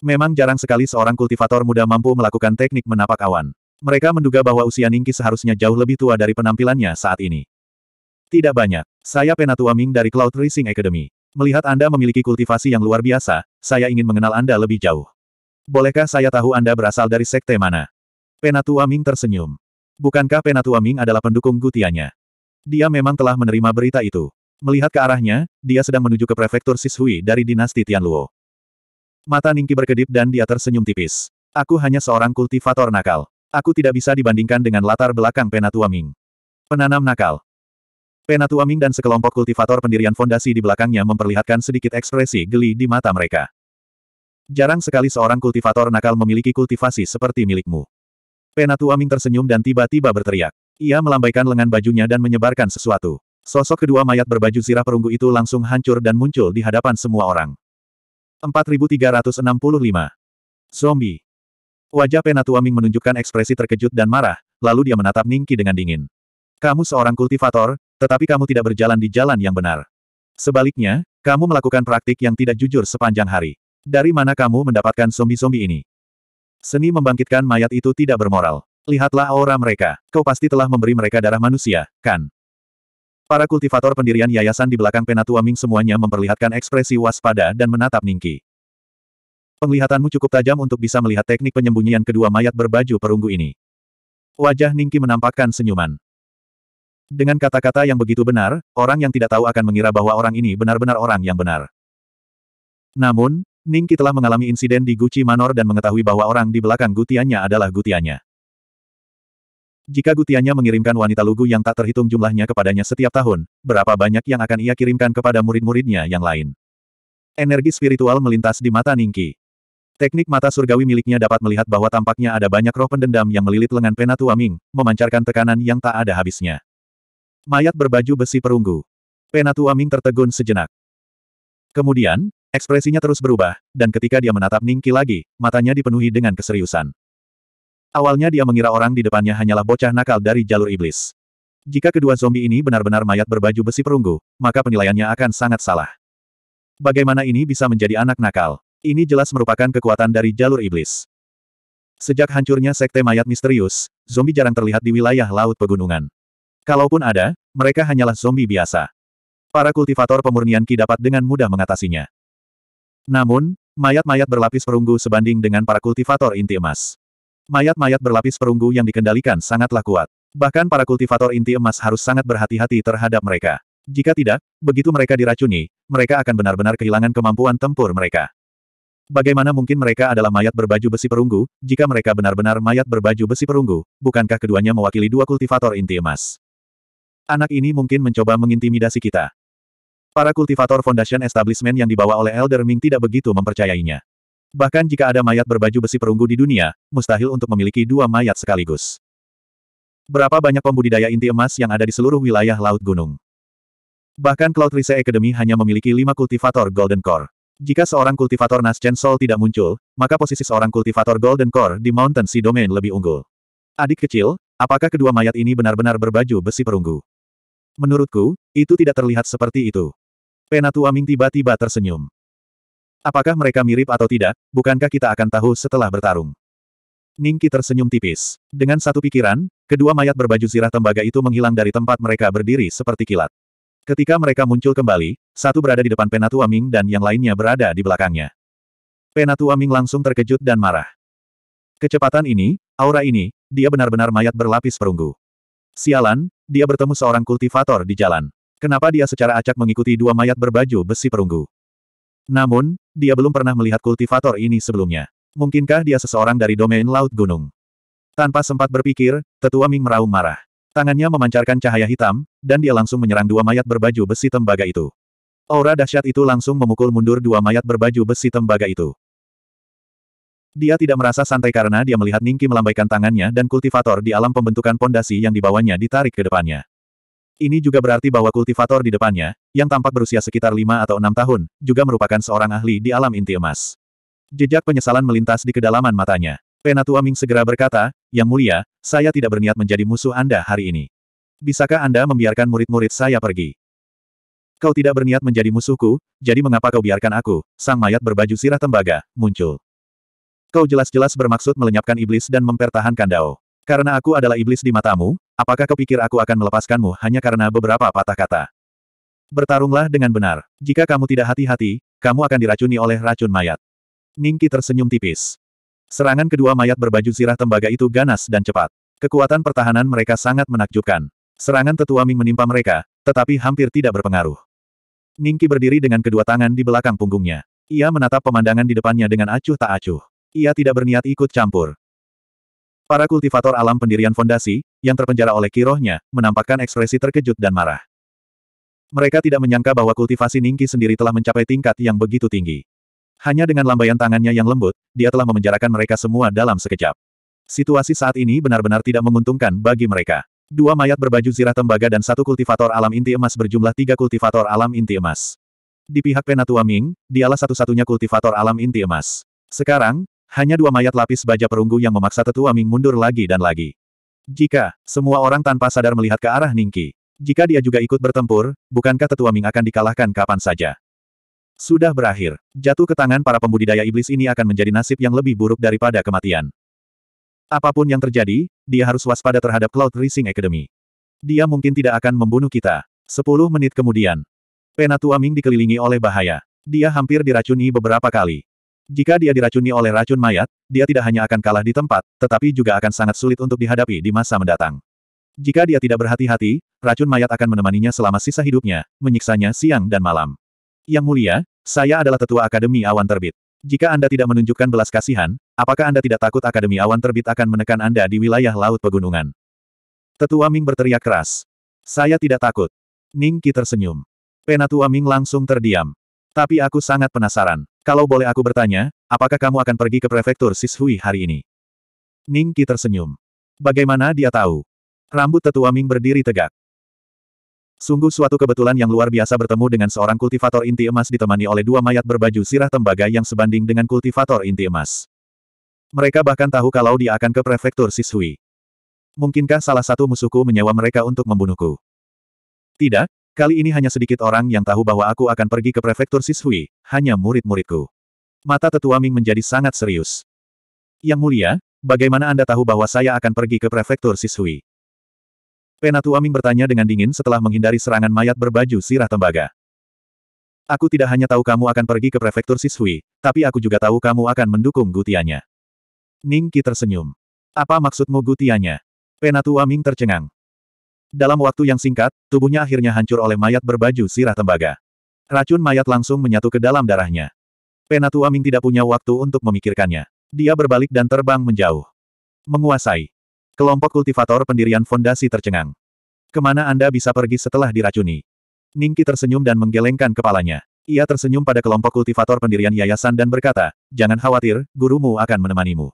Memang jarang sekali seorang kultivator muda mampu melakukan teknik menapak awan. Mereka menduga bahwa usia Ningki seharusnya jauh lebih tua dari penampilannya saat ini. Tidak banyak. Saya Penatua Ming dari Cloud Racing Academy. Melihat Anda memiliki kultivasi yang luar biasa, saya ingin mengenal Anda lebih jauh. Bolehkah saya tahu Anda berasal dari sekte mana? Penatua Ming tersenyum. Bukankah Penatua Ming adalah pendukung Gutianya? Dia memang telah menerima berita itu. Melihat ke arahnya, dia sedang menuju ke prefektur Sishui dari dinasti Tianluo. Mata Ningki berkedip dan dia tersenyum tipis. Aku hanya seorang kultivator nakal. Aku tidak bisa dibandingkan dengan latar belakang Penatua Ming. Penanam nakal. Penatua Ming dan sekelompok kultivator pendirian fondasi di belakangnya memperlihatkan sedikit ekspresi geli di mata mereka. Jarang sekali seorang kultivator nakal memiliki kultivasi seperti milikmu. Penatua Ming tersenyum dan tiba-tiba berteriak. Ia melambaikan lengan bajunya dan menyebarkan sesuatu. Sosok kedua mayat berbaju zirah perunggu itu langsung hancur dan muncul di hadapan semua orang. 4365. Zombie. Wajah Penatua Ming menunjukkan ekspresi terkejut dan marah, lalu dia menatap Ningki dengan dingin. Kamu seorang kultivator, tetapi kamu tidak berjalan di jalan yang benar. Sebaliknya, kamu melakukan praktik yang tidak jujur sepanjang hari. Dari mana kamu mendapatkan zombie-zombie ini? Seni membangkitkan mayat itu tidak bermoral. Lihatlah aura mereka. Kau pasti telah memberi mereka darah manusia, kan? Para kultivator pendirian yayasan di belakang Penatua Ming semuanya memperlihatkan ekspresi waspada dan menatap Ningki. Penglihatanmu cukup tajam untuk bisa melihat teknik penyembunyian kedua mayat berbaju perunggu ini. Wajah Ningki menampakkan senyuman. Dengan kata-kata yang begitu benar, orang yang tidak tahu akan mengira bahwa orang ini benar-benar orang yang benar. Namun, Ningki telah mengalami insiden di Gucci Manor dan mengetahui bahwa orang di belakang gutiannya adalah gutiannya. Jika gutiannya mengirimkan wanita lugu yang tak terhitung jumlahnya kepadanya setiap tahun, berapa banyak yang akan ia kirimkan kepada murid-muridnya yang lain. Energi spiritual melintas di mata Ningki. Teknik mata surgawi miliknya dapat melihat bahwa tampaknya ada banyak roh pendendam yang melilit lengan Penatua Ming, memancarkan tekanan yang tak ada habisnya. Mayat berbaju besi perunggu. Penatua Ming tertegun sejenak. Kemudian, ekspresinya terus berubah, dan ketika dia menatap Ningki lagi, matanya dipenuhi dengan keseriusan. Awalnya dia mengira orang di depannya hanyalah bocah nakal dari jalur iblis. Jika kedua zombie ini benar-benar mayat berbaju besi perunggu, maka penilaiannya akan sangat salah. Bagaimana ini bisa menjadi anak nakal? Ini jelas merupakan kekuatan dari jalur iblis. Sejak hancurnya sekte mayat misterius, zombie jarang terlihat di wilayah laut pegunungan. Kalaupun ada, mereka hanyalah zombie biasa. Para kultivator pemurnian Ki dapat dengan mudah mengatasinya. Namun, mayat-mayat berlapis perunggu sebanding dengan para kultivator inti emas. Mayat-mayat berlapis perunggu yang dikendalikan sangatlah kuat. Bahkan para kultivator inti emas harus sangat berhati-hati terhadap mereka. Jika tidak, begitu mereka diracuni, mereka akan benar-benar kehilangan kemampuan tempur mereka. Bagaimana mungkin mereka adalah mayat berbaju besi perunggu, jika mereka benar-benar mayat berbaju besi perunggu, bukankah keduanya mewakili dua kultivator inti emas? Anak ini mungkin mencoba mengintimidasi kita. Para kultivator Foundation Establishment yang dibawa oleh Elder Ming tidak begitu mempercayainya. Bahkan jika ada mayat berbaju besi perunggu di dunia, mustahil untuk memiliki dua mayat sekaligus. Berapa banyak pembudidaya inti emas yang ada di seluruh wilayah Laut Gunung? Bahkan Cloud Rise Academy hanya memiliki lima kultivator Golden Core. Jika seorang kultivator Nascent Soul tidak muncul, maka posisi seorang kultivator Golden Core di Mountain Sea Domain lebih unggul. Adik kecil, apakah kedua mayat ini benar-benar berbaju besi perunggu? Menurutku, itu tidak terlihat seperti itu. Penatua Ming tiba-tiba tersenyum. Apakah mereka mirip atau tidak, bukankah kita akan tahu setelah bertarung? Ningki tersenyum tipis. Dengan satu pikiran, kedua mayat berbaju zirah tembaga itu menghilang dari tempat mereka berdiri seperti kilat. Ketika mereka muncul kembali, satu berada di depan Penatua Ming dan yang lainnya berada di belakangnya. Penatua Ming langsung terkejut dan marah. Kecepatan ini, aura ini, dia benar-benar mayat berlapis perunggu. Sialan, dia bertemu seorang kultivator di jalan. Kenapa dia secara acak mengikuti dua mayat berbaju besi perunggu? Namun, dia belum pernah melihat kultivator ini sebelumnya. Mungkinkah dia seseorang dari domain Laut Gunung? Tanpa sempat berpikir, Tetua Ming meraung marah. Tangannya memancarkan cahaya hitam, dan dia langsung menyerang dua mayat berbaju besi tembaga itu. Aura dahsyat itu langsung memukul mundur dua mayat berbaju besi tembaga itu. Dia tidak merasa santai karena dia melihat Ningki melambaikan tangannya dan kultivator di alam pembentukan pondasi yang dibawanya ditarik ke depannya. Ini juga berarti bahwa kultivator di depannya, yang tampak berusia sekitar lima atau enam tahun, juga merupakan seorang ahli di alam inti emas. Jejak penyesalan melintas di kedalaman matanya. Penatua Ming segera berkata, yang mulia, saya tidak berniat menjadi musuh Anda hari ini. Bisakah Anda membiarkan murid-murid saya pergi? Kau tidak berniat menjadi musuhku, jadi mengapa kau biarkan aku, sang mayat berbaju sirah tembaga, muncul. Kau jelas-jelas bermaksud melenyapkan iblis dan mempertahankan Dao. Karena aku adalah iblis di matamu, apakah kau pikir aku akan melepaskanmu hanya karena beberapa patah kata? Bertarunglah dengan benar. Jika kamu tidak hati-hati, kamu akan diracuni oleh racun mayat. Ningki tersenyum tipis. Serangan kedua mayat berbaju zirah tembaga itu ganas dan cepat. Kekuatan pertahanan mereka sangat menakjubkan. Serangan tetua Ming menimpa mereka, tetapi hampir tidak berpengaruh. Ningki berdiri dengan kedua tangan di belakang punggungnya. Ia menatap pemandangan di depannya dengan acuh tak acuh. Ia tidak berniat ikut campur. Para kultivator alam pendirian fondasi, yang terpenjara oleh kirohnya, menampakkan ekspresi terkejut dan marah. Mereka tidak menyangka bahwa kultivasi Ningki sendiri telah mencapai tingkat yang begitu tinggi. Hanya dengan lambaian tangannya yang lembut, dia telah memenjarakan mereka semua dalam sekejap. Situasi saat ini benar-benar tidak menguntungkan bagi mereka. Dua mayat berbaju zirah tembaga dan satu kultivator alam inti emas berjumlah tiga kultivator alam inti emas. Di pihak Penatua Ming, dialah satu-satunya kultivator alam inti emas. Sekarang, hanya dua mayat lapis baja perunggu yang memaksa tetua Ming mundur lagi dan lagi. Jika, semua orang tanpa sadar melihat ke arah Ningki. Jika dia juga ikut bertempur, bukankah tetua Ming akan dikalahkan kapan saja? Sudah berakhir. Jatuh ke tangan para pembudidaya iblis ini akan menjadi nasib yang lebih buruk daripada kematian. Apapun yang terjadi, dia harus waspada terhadap Cloud Rising Academy. Dia mungkin tidak akan membunuh kita. Sepuluh menit kemudian, Penatua Ming dikelilingi oleh bahaya. Dia hampir diracuni beberapa kali. Jika dia diracuni oleh racun mayat, dia tidak hanya akan kalah di tempat, tetapi juga akan sangat sulit untuk dihadapi di masa mendatang. Jika dia tidak berhati-hati, racun mayat akan menemaninya selama sisa hidupnya, menyiksanya siang dan malam. Yang mulia, saya adalah tetua Akademi Awan Terbit. Jika Anda tidak menunjukkan belas kasihan, apakah Anda tidak takut Akademi Awan Terbit akan menekan Anda di wilayah Laut Pegunungan? Tetua Ming berteriak keras. Saya tidak takut. Ning Qi tersenyum. Penatua Ming langsung terdiam. Tapi aku sangat penasaran. Kalau boleh aku bertanya, apakah kamu akan pergi ke prefektur Sishui hari ini? Ning Qi tersenyum. Bagaimana dia tahu? Rambut tetua Ming berdiri tegak. Sungguh suatu kebetulan yang luar biasa bertemu dengan seorang kultivator inti emas ditemani oleh dua mayat berbaju sirah tembaga yang sebanding dengan kultivator inti emas. Mereka bahkan tahu kalau dia akan ke prefektur Sisui. Mungkinkah salah satu musuhku menyewa mereka untuk membunuhku? Tidak, kali ini hanya sedikit orang yang tahu bahwa aku akan pergi ke prefektur Sisui, hanya murid-muridku. Mata tetua Ming menjadi sangat serius. Yang mulia, bagaimana Anda tahu bahwa saya akan pergi ke prefektur Sisui? Penatu Aming bertanya dengan dingin setelah menghindari serangan mayat berbaju sirah tembaga. Aku tidak hanya tahu kamu akan pergi ke prefektur Sishui, tapi aku juga tahu kamu akan mendukung Gutianya. Ningki tersenyum. Apa maksudmu Gutianya? Penatu Aming tercengang. Dalam waktu yang singkat, tubuhnya akhirnya hancur oleh mayat berbaju sirah tembaga. Racun mayat langsung menyatu ke dalam darahnya. Penatu Aming tidak punya waktu untuk memikirkannya. Dia berbalik dan terbang menjauh. Menguasai. Kelompok kultivator pendirian fondasi tercengang. Kemana Anda bisa pergi setelah diracuni? Ningki tersenyum dan menggelengkan kepalanya. Ia tersenyum pada kelompok kultivator pendirian yayasan dan berkata, Jangan khawatir, gurumu akan menemanimu.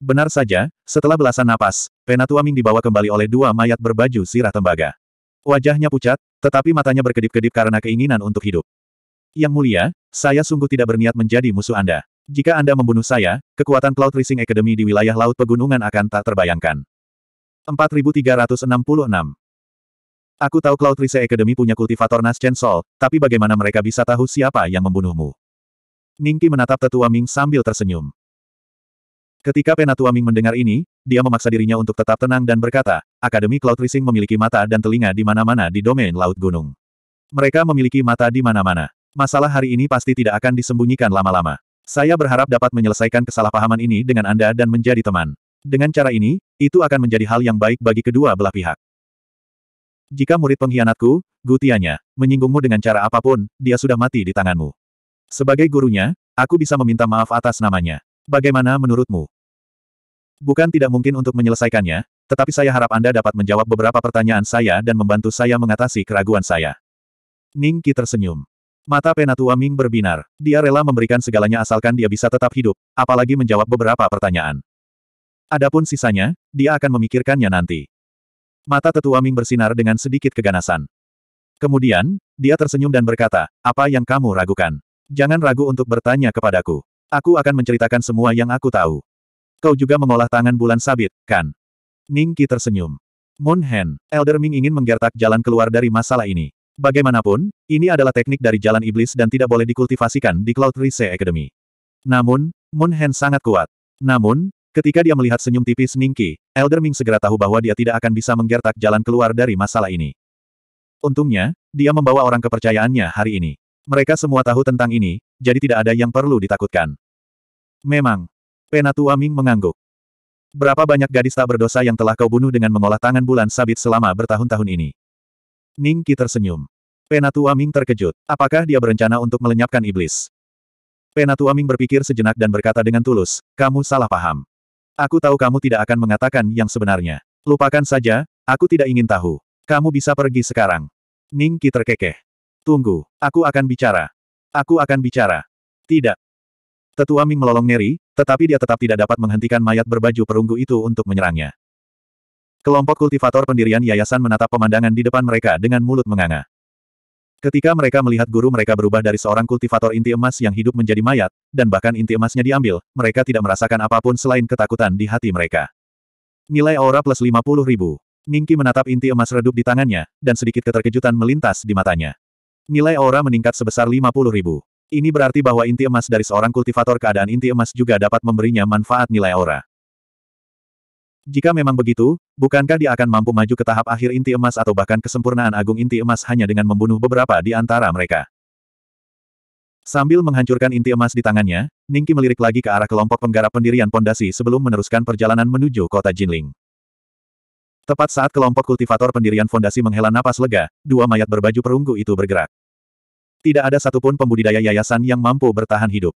Benar saja, setelah belasan napas, Penatua Ming dibawa kembali oleh dua mayat berbaju sirah tembaga. Wajahnya pucat, tetapi matanya berkedip-kedip karena keinginan untuk hidup. Yang mulia, saya sungguh tidak berniat menjadi musuh Anda. Jika Anda membunuh saya, kekuatan Cloud Rising Academy di wilayah Laut Pegunungan akan tak terbayangkan. 4366 Aku tahu Cloud Rising Academy punya kultivator Nascent Sol, tapi bagaimana mereka bisa tahu siapa yang membunuhmu? Ningki menatap tetua Ming sambil tersenyum. Ketika Penatua Ming mendengar ini, dia memaksa dirinya untuk tetap tenang dan berkata, Akademi Cloud Rising memiliki mata dan telinga di mana-mana di domain Laut Gunung. Mereka memiliki mata di mana-mana. Masalah hari ini pasti tidak akan disembunyikan lama-lama. Saya berharap dapat menyelesaikan kesalahpahaman ini dengan Anda dan menjadi teman. Dengan cara ini, itu akan menjadi hal yang baik bagi kedua belah pihak. Jika murid pengkhianatku, Gutianya, menyinggungmu dengan cara apapun, dia sudah mati di tanganmu. Sebagai gurunya, aku bisa meminta maaf atas namanya. Bagaimana menurutmu? Bukan tidak mungkin untuk menyelesaikannya, tetapi saya harap Anda dapat menjawab beberapa pertanyaan saya dan membantu saya mengatasi keraguan saya. Ningki tersenyum. Mata Penatua Ming berbinar. Dia rela memberikan segalanya asalkan dia bisa tetap hidup, apalagi menjawab beberapa pertanyaan. Adapun sisanya, dia akan memikirkannya nanti. Mata tetua Ming bersinar dengan sedikit keganasan. Kemudian, dia tersenyum dan berkata, apa yang kamu ragukan? Jangan ragu untuk bertanya kepadaku. Aku akan menceritakan semua yang aku tahu. Kau juga mengolah tangan bulan sabit, kan? Ning Qi tersenyum. Moon Hen, Elder Ming ingin menggertak jalan keluar dari masalah ini. Bagaimanapun, ini adalah teknik dari jalan iblis dan tidak boleh dikultivasikan di Cloud Rise Academy. Namun, Moon Hen sangat kuat. Namun, ketika dia melihat senyum tipis Ningki, Elder Ming segera tahu bahwa dia tidak akan bisa menggertak jalan keluar dari masalah ini. Untungnya, dia membawa orang kepercayaannya hari ini. Mereka semua tahu tentang ini, jadi tidak ada yang perlu ditakutkan. Memang. Penatua Ming mengangguk. Berapa banyak gadis tak berdosa yang telah kau bunuh dengan mengolah tangan bulan sabit selama bertahun-tahun ini? Ning Qi tersenyum. Penatua Ming terkejut. Apakah dia berencana untuk melenyapkan iblis? Penatua Ming berpikir sejenak dan berkata dengan tulus, kamu salah paham. Aku tahu kamu tidak akan mengatakan yang sebenarnya. Lupakan saja, aku tidak ingin tahu. Kamu bisa pergi sekarang. Ning Qi terkekeh. Tunggu, aku akan bicara. Aku akan bicara. Tidak. Tetua Ming melolong Neri, tetapi dia tetap tidak dapat menghentikan mayat berbaju perunggu itu untuk menyerangnya. Kelompok kultivator pendirian yayasan menatap pemandangan di depan mereka dengan mulut menganga. Ketika mereka melihat guru mereka berubah dari seorang kultivator inti emas yang hidup menjadi mayat, dan bahkan inti emasnya diambil, mereka tidak merasakan apapun selain ketakutan di hati mereka. Nilai aura plus 50 ribu. Ningki menatap inti emas redup di tangannya, dan sedikit keterkejutan melintas di matanya. Nilai aura meningkat sebesar 50 ribu. Ini berarti bahwa inti emas dari seorang kultivator keadaan inti emas juga dapat memberinya manfaat nilai aura. Jika memang begitu, bukankah dia akan mampu maju ke tahap akhir inti emas atau bahkan kesempurnaan agung inti emas hanya dengan membunuh beberapa di antara mereka? Sambil menghancurkan inti emas di tangannya, Ningki melirik lagi ke arah kelompok penggarap pendirian pondasi sebelum meneruskan perjalanan menuju kota Jinling. Tepat saat kelompok kultivator pendirian fondasi menghela napas lega, dua mayat berbaju perunggu itu bergerak. Tidak ada satupun pembudidaya yayasan yang mampu bertahan hidup.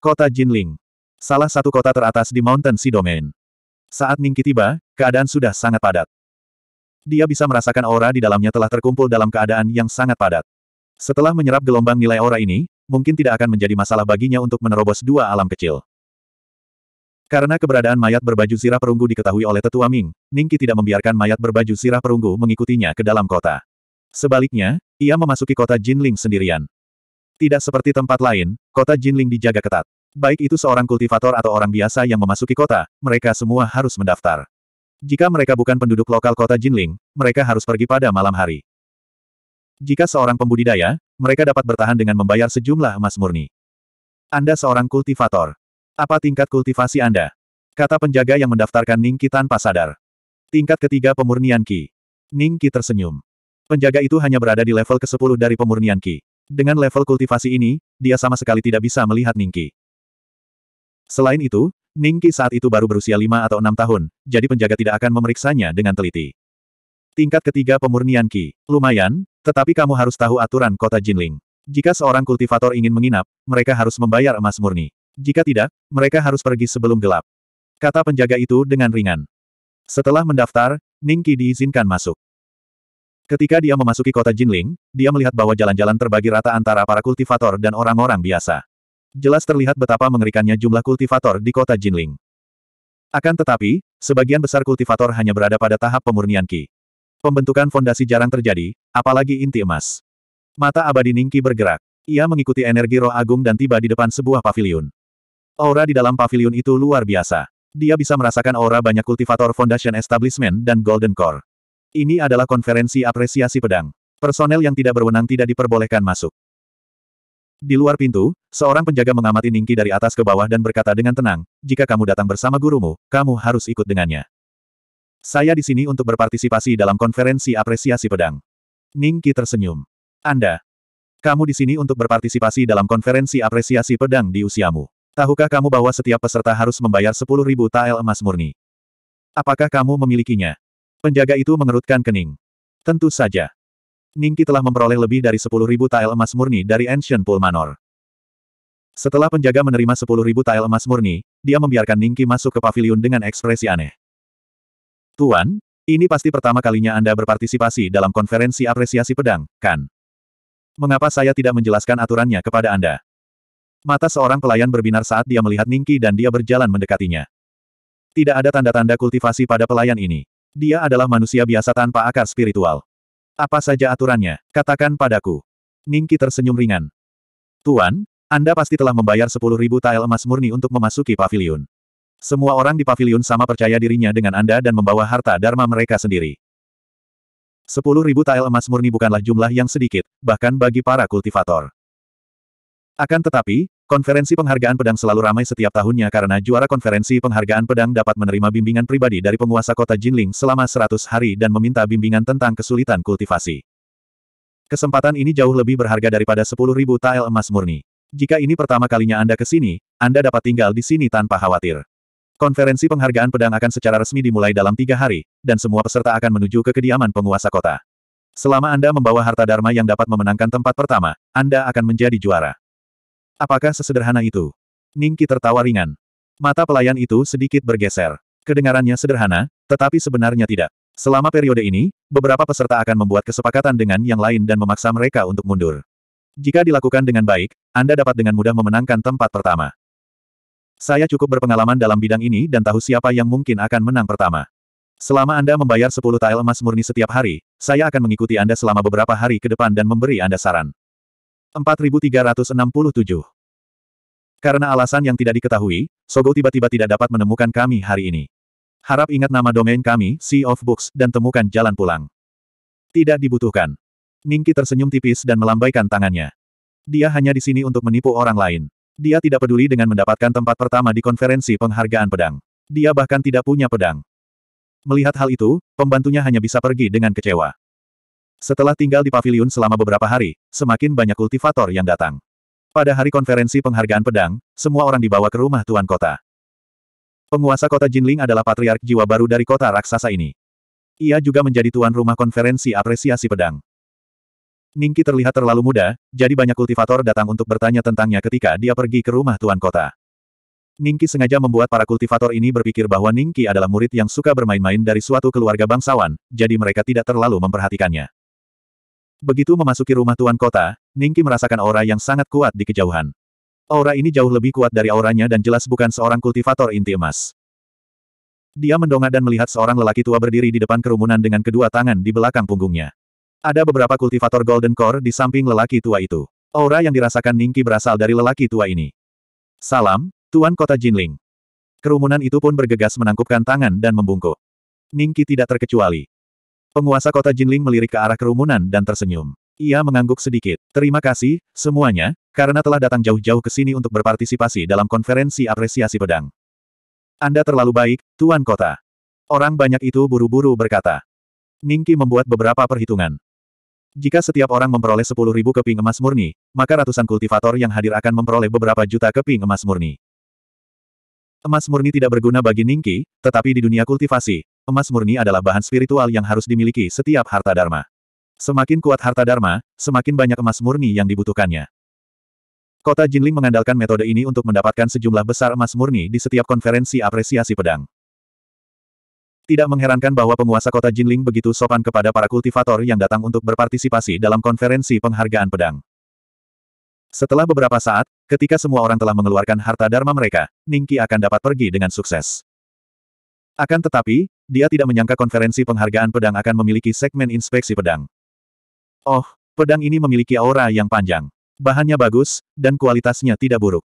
Kota Jinling. Salah satu kota teratas di Mountain Sea Domain. Saat Ningki tiba, keadaan sudah sangat padat. Dia bisa merasakan aura di dalamnya telah terkumpul dalam keadaan yang sangat padat. Setelah menyerap gelombang nilai aura ini, mungkin tidak akan menjadi masalah baginya untuk menerobos dua alam kecil. Karena keberadaan mayat berbaju sirah perunggu diketahui oleh tetua Ming, Ningki tidak membiarkan mayat berbaju sirah perunggu mengikutinya ke dalam kota. Sebaliknya, ia memasuki kota Jinling sendirian. Tidak seperti tempat lain, kota Jinling dijaga ketat. Baik itu seorang kultivator atau orang biasa yang memasuki kota, mereka semua harus mendaftar. Jika mereka bukan penduduk lokal kota Jinling, mereka harus pergi pada malam hari. Jika seorang pembudidaya, mereka dapat bertahan dengan membayar sejumlah emas murni. Anda seorang kultivator. Apa tingkat kultivasi Anda? Kata penjaga yang mendaftarkan Ningki tanpa sadar. Tingkat ketiga pemurnian Ki. Ningki tersenyum. Penjaga itu hanya berada di level ke-10 dari pemurnian Ki. Dengan level kultivasi ini, dia sama sekali tidak bisa melihat Ningki. Selain itu, Ningki saat itu baru berusia lima atau enam tahun, jadi penjaga tidak akan memeriksanya dengan teliti. Tingkat ketiga pemurnian Ki. Lumayan, tetapi kamu harus tahu aturan kota Jinling. Jika seorang kultivator ingin menginap, mereka harus membayar emas murni. Jika tidak, mereka harus pergi sebelum gelap. Kata penjaga itu dengan ringan. Setelah mendaftar, Ningki diizinkan masuk. Ketika dia memasuki kota Jinling, dia melihat bahwa jalan-jalan terbagi rata antara para kultivator dan orang-orang biasa. Jelas terlihat betapa mengerikannya jumlah kultivator di kota Jinling. Akan tetapi, sebagian besar kultivator hanya berada pada tahap pemurnian Qi. Pembentukan fondasi jarang terjadi, apalagi inti emas. Mata abadi Ningki bergerak. Ia mengikuti energi roh agung dan tiba di depan sebuah paviliun. Aura di dalam paviliun itu luar biasa. Dia bisa merasakan aura banyak kultivator Foundation Establishment dan Golden Core. Ini adalah konferensi apresiasi pedang. Personel yang tidak berwenang tidak diperbolehkan masuk. Di luar pintu, seorang penjaga mengamati Ningki dari atas ke bawah dan berkata dengan tenang, jika kamu datang bersama gurumu, kamu harus ikut dengannya. Saya di sini untuk berpartisipasi dalam konferensi apresiasi pedang. Ningki tersenyum. Anda. Kamu di sini untuk berpartisipasi dalam konferensi apresiasi pedang di usiamu. Tahukah kamu bahwa setiap peserta harus membayar 10.000 tael emas murni? Apakah kamu memilikinya? Penjaga itu mengerutkan kening. Tentu saja. Ningki telah memperoleh lebih dari 10.000 tael emas murni dari Ancient Pool Manor. Setelah penjaga menerima 10.000 tael emas murni, dia membiarkan Ningki masuk ke paviliun dengan ekspresi aneh. Tuan, ini pasti pertama kalinya Anda berpartisipasi dalam konferensi apresiasi pedang, kan? Mengapa saya tidak menjelaskan aturannya kepada Anda? Mata seorang pelayan berbinar saat dia melihat Ningki dan dia berjalan mendekatinya. Tidak ada tanda-tanda kultivasi pada pelayan ini. Dia adalah manusia biasa tanpa akar spiritual. Apa saja aturannya? Katakan padaku. Ningki tersenyum ringan. Tuan, Anda pasti telah membayar sepuluh ribu tael emas murni untuk memasuki pavilion. Semua orang di pavilion sama percaya dirinya dengan Anda dan membawa harta dharma mereka sendiri. Sepuluh ribu tael emas murni bukanlah jumlah yang sedikit, bahkan bagi para kultivator. Akan tetapi, Konferensi penghargaan pedang selalu ramai setiap tahunnya karena juara konferensi penghargaan pedang dapat menerima bimbingan pribadi dari penguasa kota Jinling selama 100 hari dan meminta bimbingan tentang kesulitan kultivasi. Kesempatan ini jauh lebih berharga daripada 10.000 tael emas murni. Jika ini pertama kalinya Anda ke sini, Anda dapat tinggal di sini tanpa khawatir. Konferensi penghargaan pedang akan secara resmi dimulai dalam tiga hari, dan semua peserta akan menuju ke kediaman penguasa kota. Selama Anda membawa harta Dharma yang dapat memenangkan tempat pertama, Anda akan menjadi juara. Apakah sesederhana itu? Ningki tertawa ringan. Mata pelayan itu sedikit bergeser. Kedengarannya sederhana, tetapi sebenarnya tidak. Selama periode ini, beberapa peserta akan membuat kesepakatan dengan yang lain dan memaksa mereka untuk mundur. Jika dilakukan dengan baik, Anda dapat dengan mudah memenangkan tempat pertama. Saya cukup berpengalaman dalam bidang ini dan tahu siapa yang mungkin akan menang pertama. Selama Anda membayar 10 tael emas murni setiap hari, saya akan mengikuti Anda selama beberapa hari ke depan dan memberi Anda saran. 4367. Karena alasan yang tidak diketahui, Sogo tiba-tiba tidak dapat menemukan kami hari ini. Harap ingat nama domain kami, Sea of Books, dan temukan jalan pulang. Tidak dibutuhkan. Ningki tersenyum tipis dan melambaikan tangannya. Dia hanya di sini untuk menipu orang lain. Dia tidak peduli dengan mendapatkan tempat pertama di konferensi penghargaan pedang. Dia bahkan tidak punya pedang. Melihat hal itu, pembantunya hanya bisa pergi dengan kecewa. Setelah tinggal di paviliun selama beberapa hari, semakin banyak kultivator yang datang. Pada hari konferensi penghargaan pedang, semua orang dibawa ke rumah tuan kota. Penguasa kota Jinling adalah patriark jiwa baru dari kota raksasa ini. Ia juga menjadi tuan rumah konferensi apresiasi pedang. Ningki terlihat terlalu muda, jadi banyak kultivator datang untuk bertanya tentangnya ketika dia pergi ke rumah tuan kota. Ningki sengaja membuat para kultivator ini berpikir bahwa Ningki adalah murid yang suka bermain-main dari suatu keluarga bangsawan, jadi mereka tidak terlalu memperhatikannya. Begitu memasuki rumah tuan kota, Ningki merasakan aura yang sangat kuat di kejauhan. Aura ini jauh lebih kuat dari auranya dan jelas bukan seorang kultivator inti emas. Dia mendongak dan melihat seorang lelaki tua berdiri di depan kerumunan dengan kedua tangan di belakang punggungnya. Ada beberapa kultivator Golden Core di samping lelaki tua itu. Aura yang dirasakan Ningki berasal dari lelaki tua ini. Salam, Tuan Kota Jinling. Kerumunan itu pun bergegas menangkupkan tangan dan membungkuk. Ningki tidak terkecuali. Penguasa kota Jinling melirik ke arah kerumunan dan tersenyum. Ia mengangguk sedikit. Terima kasih, semuanya, karena telah datang jauh-jauh ke sini untuk berpartisipasi dalam konferensi apresiasi pedang. Anda terlalu baik, Tuan Kota. Orang banyak itu buru-buru berkata. Ningki membuat beberapa perhitungan. Jika setiap orang memperoleh sepuluh ribu keping emas murni, maka ratusan kultivator yang hadir akan memperoleh beberapa juta keping emas murni. Emas murni tidak berguna bagi Ningki, tetapi di dunia kultivasi, emas murni adalah bahan spiritual yang harus dimiliki setiap harta dharma. Semakin kuat harta dharma, semakin banyak emas murni yang dibutuhkannya. Kota Jinling mengandalkan metode ini untuk mendapatkan sejumlah besar emas murni di setiap konferensi apresiasi pedang. Tidak mengherankan bahwa penguasa kota Jinling begitu sopan kepada para kultivator yang datang untuk berpartisipasi dalam konferensi penghargaan pedang. Setelah beberapa saat, ketika semua orang telah mengeluarkan harta dharma mereka, Ningki akan dapat pergi dengan sukses. Akan tetapi, dia tidak menyangka konferensi penghargaan pedang akan memiliki segmen inspeksi pedang. Oh, pedang ini memiliki aura yang panjang. Bahannya bagus, dan kualitasnya tidak buruk.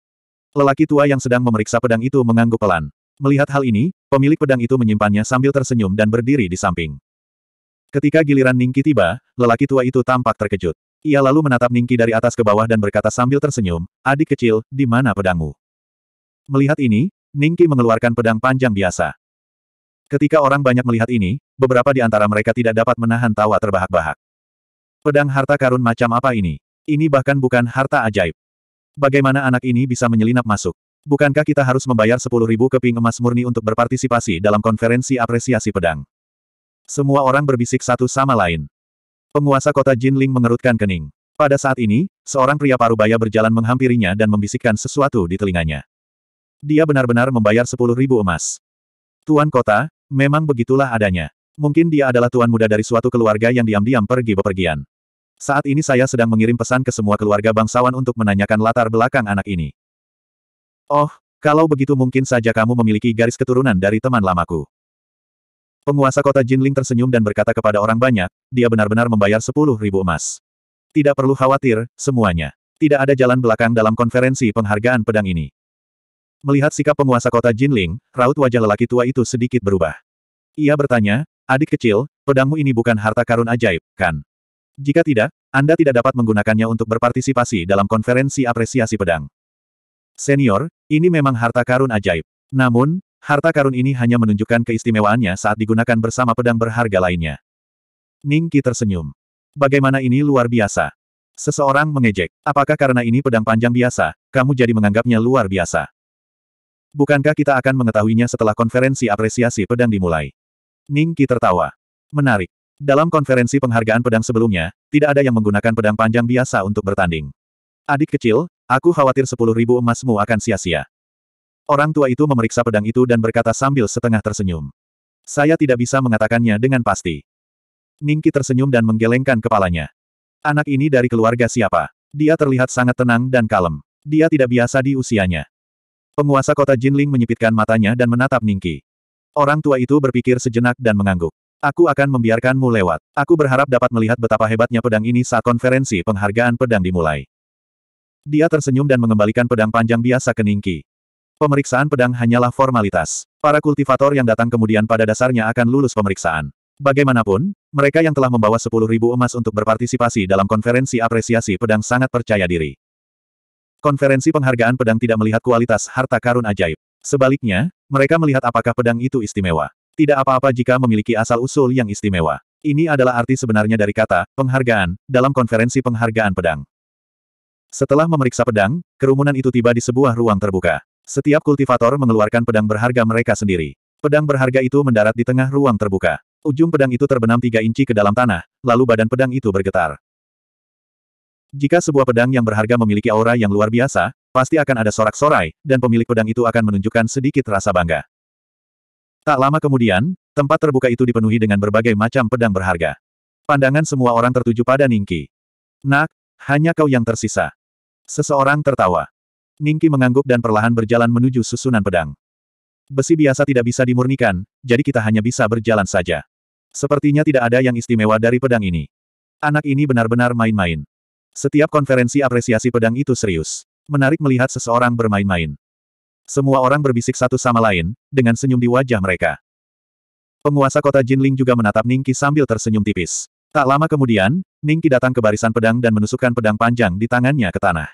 Lelaki tua yang sedang memeriksa pedang itu mengangguk pelan. Melihat hal ini, pemilik pedang itu menyimpannya sambil tersenyum dan berdiri di samping. Ketika giliran Ningki tiba, lelaki tua itu tampak terkejut. Ia lalu menatap Ningki dari atas ke bawah dan berkata sambil tersenyum, adik kecil, di mana pedangmu? Melihat ini, Ningki mengeluarkan pedang panjang biasa. Ketika orang banyak melihat ini, beberapa di antara mereka tidak dapat menahan tawa terbahak-bahak. Pedang harta karun macam apa ini? Ini bahkan bukan harta ajaib. Bagaimana anak ini bisa menyelinap masuk? Bukankah kita harus membayar 10.000 keping emas murni untuk berpartisipasi dalam konferensi apresiasi pedang? Semua orang berbisik satu sama lain. Penguasa kota Jinling mengerutkan kening. Pada saat ini, seorang pria parubaya berjalan menghampirinya dan membisikkan sesuatu di telinganya. Dia benar-benar membayar 10.000 emas. Tuan kota, Memang begitulah adanya. Mungkin dia adalah tuan muda dari suatu keluarga yang diam-diam pergi bepergian. Saat ini saya sedang mengirim pesan ke semua keluarga bangsawan untuk menanyakan latar belakang anak ini. Oh, kalau begitu mungkin saja kamu memiliki garis keturunan dari teman lamaku. Penguasa kota Jinling tersenyum dan berkata kepada orang banyak, dia benar-benar membayar sepuluh ribu emas. Tidak perlu khawatir, semuanya. Tidak ada jalan belakang dalam konferensi penghargaan pedang ini. Melihat sikap penguasa kota Jinling, raut wajah lelaki tua itu sedikit berubah. Ia bertanya, adik kecil, pedangmu ini bukan harta karun ajaib, kan? Jika tidak, Anda tidak dapat menggunakannya untuk berpartisipasi dalam konferensi apresiasi pedang. Senior, ini memang harta karun ajaib. Namun, harta karun ini hanya menunjukkan keistimewaannya saat digunakan bersama pedang berharga lainnya. Ningki tersenyum. Bagaimana ini luar biasa? Seseorang mengejek. Apakah karena ini pedang panjang biasa, kamu jadi menganggapnya luar biasa? Bukankah kita akan mengetahuinya setelah konferensi apresiasi pedang dimulai? Ning Qi tertawa. Menarik. Dalam konferensi penghargaan pedang sebelumnya, tidak ada yang menggunakan pedang panjang biasa untuk bertanding. Adik kecil, aku khawatir sepuluh ribu emasmu akan sia-sia. Orang tua itu memeriksa pedang itu dan berkata sambil setengah tersenyum. Saya tidak bisa mengatakannya dengan pasti. Ningki tersenyum dan menggelengkan kepalanya. Anak ini dari keluarga siapa? Dia terlihat sangat tenang dan kalem. Dia tidak biasa di usianya. Penguasa kota Jinling menyipitkan matanya dan menatap Ningki. Orang tua itu berpikir sejenak dan mengangguk. Aku akan membiarkanmu lewat. Aku berharap dapat melihat betapa hebatnya pedang ini saat konferensi penghargaan pedang dimulai. Dia tersenyum dan mengembalikan pedang panjang biasa ke Ningki. Pemeriksaan pedang hanyalah formalitas. Para kultivator yang datang kemudian pada dasarnya akan lulus pemeriksaan. Bagaimanapun, mereka yang telah membawa 10.000 emas untuk berpartisipasi dalam konferensi apresiasi pedang sangat percaya diri. Konferensi penghargaan pedang tidak melihat kualitas harta karun ajaib. Sebaliknya, mereka melihat apakah pedang itu istimewa. Tidak apa-apa jika memiliki asal-usul yang istimewa. Ini adalah arti sebenarnya dari kata penghargaan dalam konferensi penghargaan pedang. Setelah memeriksa pedang, kerumunan itu tiba di sebuah ruang terbuka. Setiap kultivator mengeluarkan pedang berharga mereka sendiri. Pedang berharga itu mendarat di tengah ruang terbuka. Ujung pedang itu terbenam tiga inci ke dalam tanah, lalu badan pedang itu bergetar. Jika sebuah pedang yang berharga memiliki aura yang luar biasa, pasti akan ada sorak-sorai, dan pemilik pedang itu akan menunjukkan sedikit rasa bangga. Tak lama kemudian, tempat terbuka itu dipenuhi dengan berbagai macam pedang berharga. Pandangan semua orang tertuju pada Ningki. Nak, hanya kau yang tersisa. Seseorang tertawa. Ningki mengangguk dan perlahan berjalan menuju susunan pedang. Besi biasa tidak bisa dimurnikan, jadi kita hanya bisa berjalan saja. Sepertinya tidak ada yang istimewa dari pedang ini. Anak ini benar-benar main-main. Setiap konferensi apresiasi pedang itu serius. Menarik melihat seseorang bermain-main. Semua orang berbisik satu sama lain, dengan senyum di wajah mereka. Penguasa kota Jinling juga menatap Ningki sambil tersenyum tipis. Tak lama kemudian, Ningki datang ke barisan pedang dan menusukkan pedang panjang di tangannya ke tanah.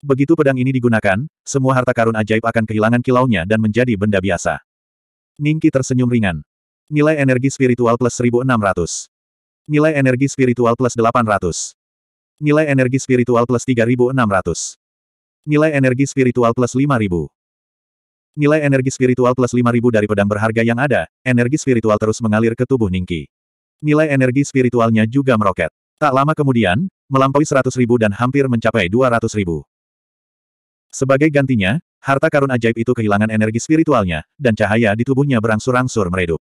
Begitu pedang ini digunakan, semua harta karun ajaib akan kehilangan kilaunya dan menjadi benda biasa. Ningki tersenyum ringan. Nilai energi spiritual plus 1600. Nilai energi spiritual plus 800. Nilai energi spiritual plus 3600. Nilai energi spiritual plus 5000. Nilai energi spiritual plus 5000 dari pedang berharga yang ada, energi spiritual terus mengalir ke tubuh Ningki. Nilai energi spiritualnya juga meroket. Tak lama kemudian, melampaui 100.000 dan hampir mencapai 200.000. Sebagai gantinya, harta karun ajaib itu kehilangan energi spiritualnya, dan cahaya di tubuhnya berangsur-angsur meredup.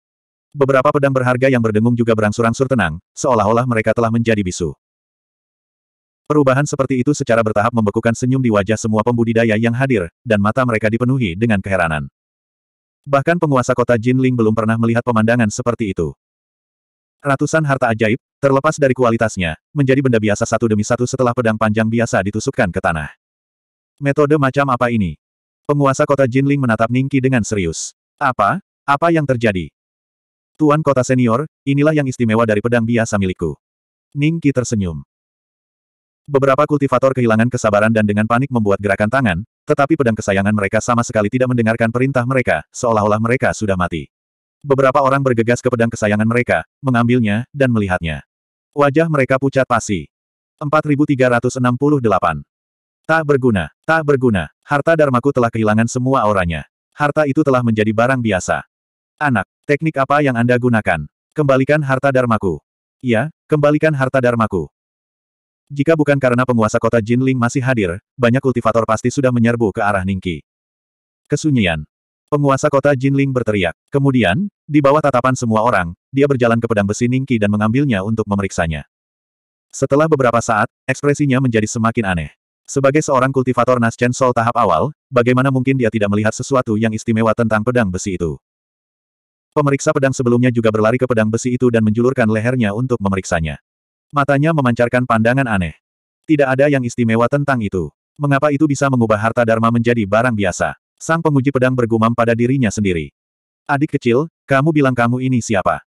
Beberapa pedang berharga yang berdengung juga berangsur-angsur tenang, seolah-olah mereka telah menjadi bisu. Perubahan seperti itu secara bertahap membekukan senyum di wajah semua pembudidaya yang hadir, dan mata mereka dipenuhi dengan keheranan. Bahkan penguasa kota Jinling belum pernah melihat pemandangan seperti itu. Ratusan harta ajaib, terlepas dari kualitasnya, menjadi benda biasa satu demi satu setelah pedang panjang biasa ditusukkan ke tanah. Metode macam apa ini? Penguasa kota Jinling menatap Ningki dengan serius. Apa? Apa yang terjadi? Tuan kota senior, inilah yang istimewa dari pedang biasa milikku. Ningki tersenyum. Beberapa kultivator kehilangan kesabaran dan dengan panik membuat gerakan tangan, tetapi pedang kesayangan mereka sama sekali tidak mendengarkan perintah mereka, seolah-olah mereka sudah mati. Beberapa orang bergegas ke pedang kesayangan mereka, mengambilnya, dan melihatnya. Wajah mereka pucat pasi. 4368. Tak berguna, tak berguna, harta darmaku telah kehilangan semua auranya. Harta itu telah menjadi barang biasa. Anak, teknik apa yang Anda gunakan? Kembalikan harta darmaku. Iya, kembalikan harta darmaku. Jika bukan karena penguasa kota Jinling masih hadir, banyak kultivator pasti sudah menyerbu ke arah Ningki. Kesunyian. Penguasa kota Jinling berteriak. Kemudian, di bawah tatapan semua orang, dia berjalan ke pedang besi Ningki dan mengambilnya untuk memeriksanya. Setelah beberapa saat, ekspresinya menjadi semakin aneh. Sebagai seorang kultivator Naschen Sol tahap awal, bagaimana mungkin dia tidak melihat sesuatu yang istimewa tentang pedang besi itu? Pemeriksa pedang sebelumnya juga berlari ke pedang besi itu dan menjulurkan lehernya untuk memeriksanya. Matanya memancarkan pandangan aneh. Tidak ada yang istimewa tentang itu. Mengapa itu bisa mengubah harta Dharma menjadi barang biasa? Sang penguji pedang bergumam pada dirinya sendiri. Adik kecil, kamu bilang kamu ini siapa?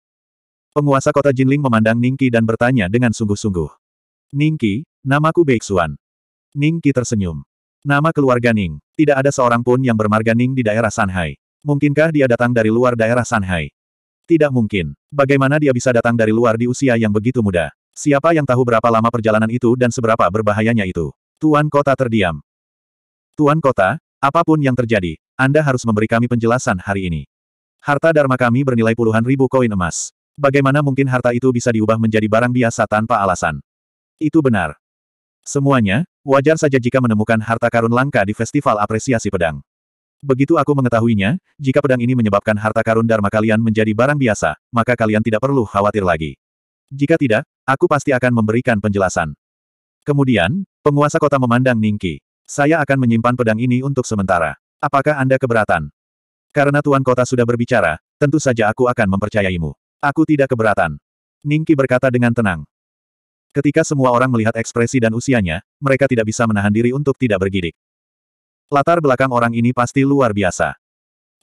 Penguasa kota Jinling memandang Ningki dan bertanya dengan sungguh-sungguh. Ningki, namaku Beixuan. Ningki tersenyum. Nama keluarga Ning. Tidak ada seorang pun yang bermarga Ning di daerah Shanghai. Mungkinkah dia datang dari luar daerah Shanghai? Tidak mungkin. Bagaimana dia bisa datang dari luar di usia yang begitu muda? Siapa yang tahu berapa lama perjalanan itu dan seberapa berbahayanya itu? Tuan Kota terdiam. Tuan Kota, apapun yang terjadi, Anda harus memberi kami penjelasan hari ini. Harta Dharma kami bernilai puluhan ribu koin emas. Bagaimana mungkin harta itu bisa diubah menjadi barang biasa tanpa alasan? Itu benar. Semuanya, wajar saja jika menemukan harta karun langka di Festival Apresiasi Pedang. Begitu aku mengetahuinya, jika pedang ini menyebabkan harta karun Dharma kalian menjadi barang biasa, maka kalian tidak perlu khawatir lagi. Jika tidak, aku pasti akan memberikan penjelasan. Kemudian, penguasa kota memandang Ningki. Saya akan menyimpan pedang ini untuk sementara. Apakah Anda keberatan? Karena Tuan Kota sudah berbicara, tentu saja aku akan mempercayaimu. Aku tidak keberatan. Ningki berkata dengan tenang. Ketika semua orang melihat ekspresi dan usianya, mereka tidak bisa menahan diri untuk tidak bergidik. Latar belakang orang ini pasti luar biasa.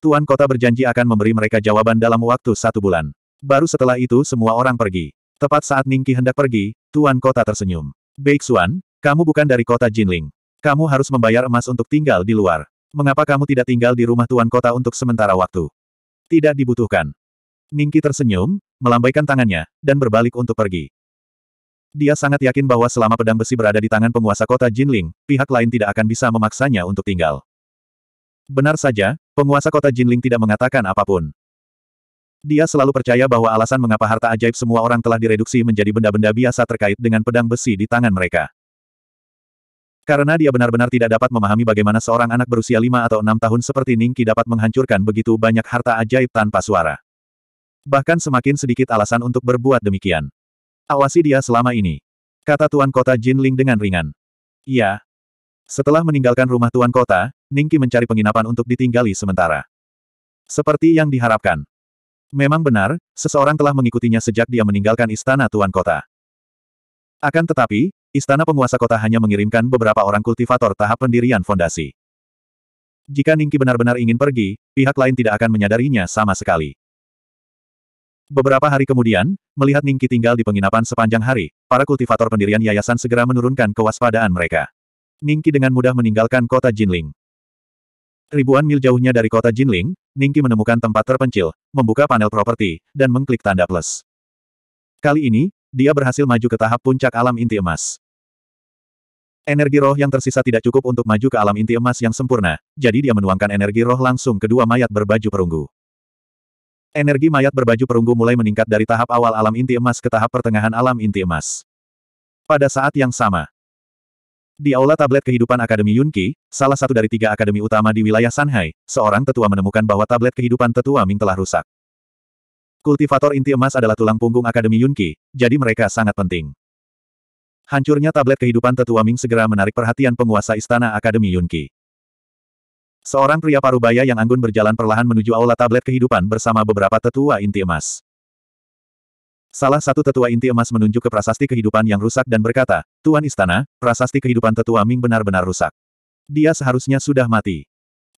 Tuan Kota berjanji akan memberi mereka jawaban dalam waktu satu bulan. Baru setelah itu semua orang pergi. Tepat saat Ningki hendak pergi, Tuan Kota tersenyum. Baik Xuan, kamu bukan dari kota Jinling. Kamu harus membayar emas untuk tinggal di luar. Mengapa kamu tidak tinggal di rumah Tuan Kota untuk sementara waktu? Tidak dibutuhkan. Ningki tersenyum, melambaikan tangannya, dan berbalik untuk pergi. Dia sangat yakin bahwa selama pedang besi berada di tangan penguasa kota Jinling, pihak lain tidak akan bisa memaksanya untuk tinggal. Benar saja, penguasa kota Jinling tidak mengatakan apapun. Dia selalu percaya bahwa alasan mengapa harta ajaib semua orang telah direduksi menjadi benda-benda biasa terkait dengan pedang besi di tangan mereka. Karena dia benar-benar tidak dapat memahami bagaimana seorang anak berusia lima atau enam tahun seperti Ningki dapat menghancurkan begitu banyak harta ajaib tanpa suara. Bahkan semakin sedikit alasan untuk berbuat demikian. Awasi dia selama ini. Kata Tuan Kota Jin Ling dengan ringan. Iya. Setelah meninggalkan rumah Tuan Kota, Ningki mencari penginapan untuk ditinggali sementara. Seperti yang diharapkan, Memang benar, seseorang telah mengikutinya sejak dia meninggalkan istana tuan kota. Akan tetapi, istana penguasa kota hanya mengirimkan beberapa orang kultivator tahap pendirian fondasi. Jika Ningki benar-benar ingin pergi, pihak lain tidak akan menyadarinya sama sekali. Beberapa hari kemudian, melihat Ningki tinggal di penginapan sepanjang hari, para kultivator pendirian yayasan segera menurunkan kewaspadaan mereka. Ningki dengan mudah meninggalkan kota Jinling. Ribuan mil jauhnya dari kota Jinling, Ningki menemukan tempat terpencil, membuka panel properti, dan mengklik tanda plus. Kali ini, dia berhasil maju ke tahap puncak alam inti emas. Energi roh yang tersisa tidak cukup untuk maju ke alam inti emas yang sempurna, jadi dia menuangkan energi roh langsung ke dua mayat berbaju perunggu. Energi mayat berbaju perunggu mulai meningkat dari tahap awal alam inti emas ke tahap pertengahan alam inti emas. Pada saat yang sama, di aula tablet kehidupan Akademi Yunqi, salah satu dari tiga akademi utama di wilayah Shanghai, seorang tetua menemukan bahwa tablet kehidupan tetua Ming telah rusak. Kultivator inti emas adalah tulang punggung Akademi Yunqi, jadi mereka sangat penting. Hancurnya tablet kehidupan tetua Ming segera menarik perhatian penguasa istana Akademi Yunqi. Seorang pria parubaya yang anggun berjalan perlahan menuju aula tablet kehidupan bersama beberapa tetua inti emas. Salah satu tetua inti emas menunjuk ke prasasti kehidupan yang rusak dan berkata, Tuan Istana, prasasti kehidupan tetua Ming benar-benar rusak. Dia seharusnya sudah mati.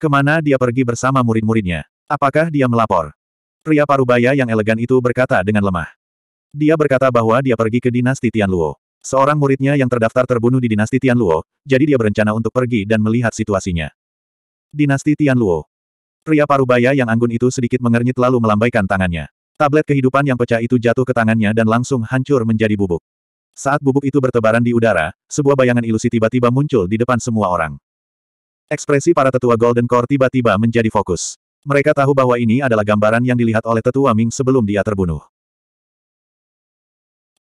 Kemana dia pergi bersama murid-muridnya? Apakah dia melapor? Pria parubaya yang elegan itu berkata dengan lemah. Dia berkata bahwa dia pergi ke dinasti Tianluo. Seorang muridnya yang terdaftar terbunuh di dinasti Tianluo, jadi dia berencana untuk pergi dan melihat situasinya. Dinasti Tianluo. Pria parubaya yang anggun itu sedikit mengernyit lalu melambaikan tangannya. Tablet kehidupan yang pecah itu jatuh ke tangannya dan langsung hancur menjadi bubuk. Saat bubuk itu bertebaran di udara, sebuah bayangan ilusi tiba-tiba muncul di depan semua orang. Ekspresi para tetua Golden Core tiba-tiba menjadi fokus. Mereka tahu bahwa ini adalah gambaran yang dilihat oleh tetua Ming sebelum dia terbunuh.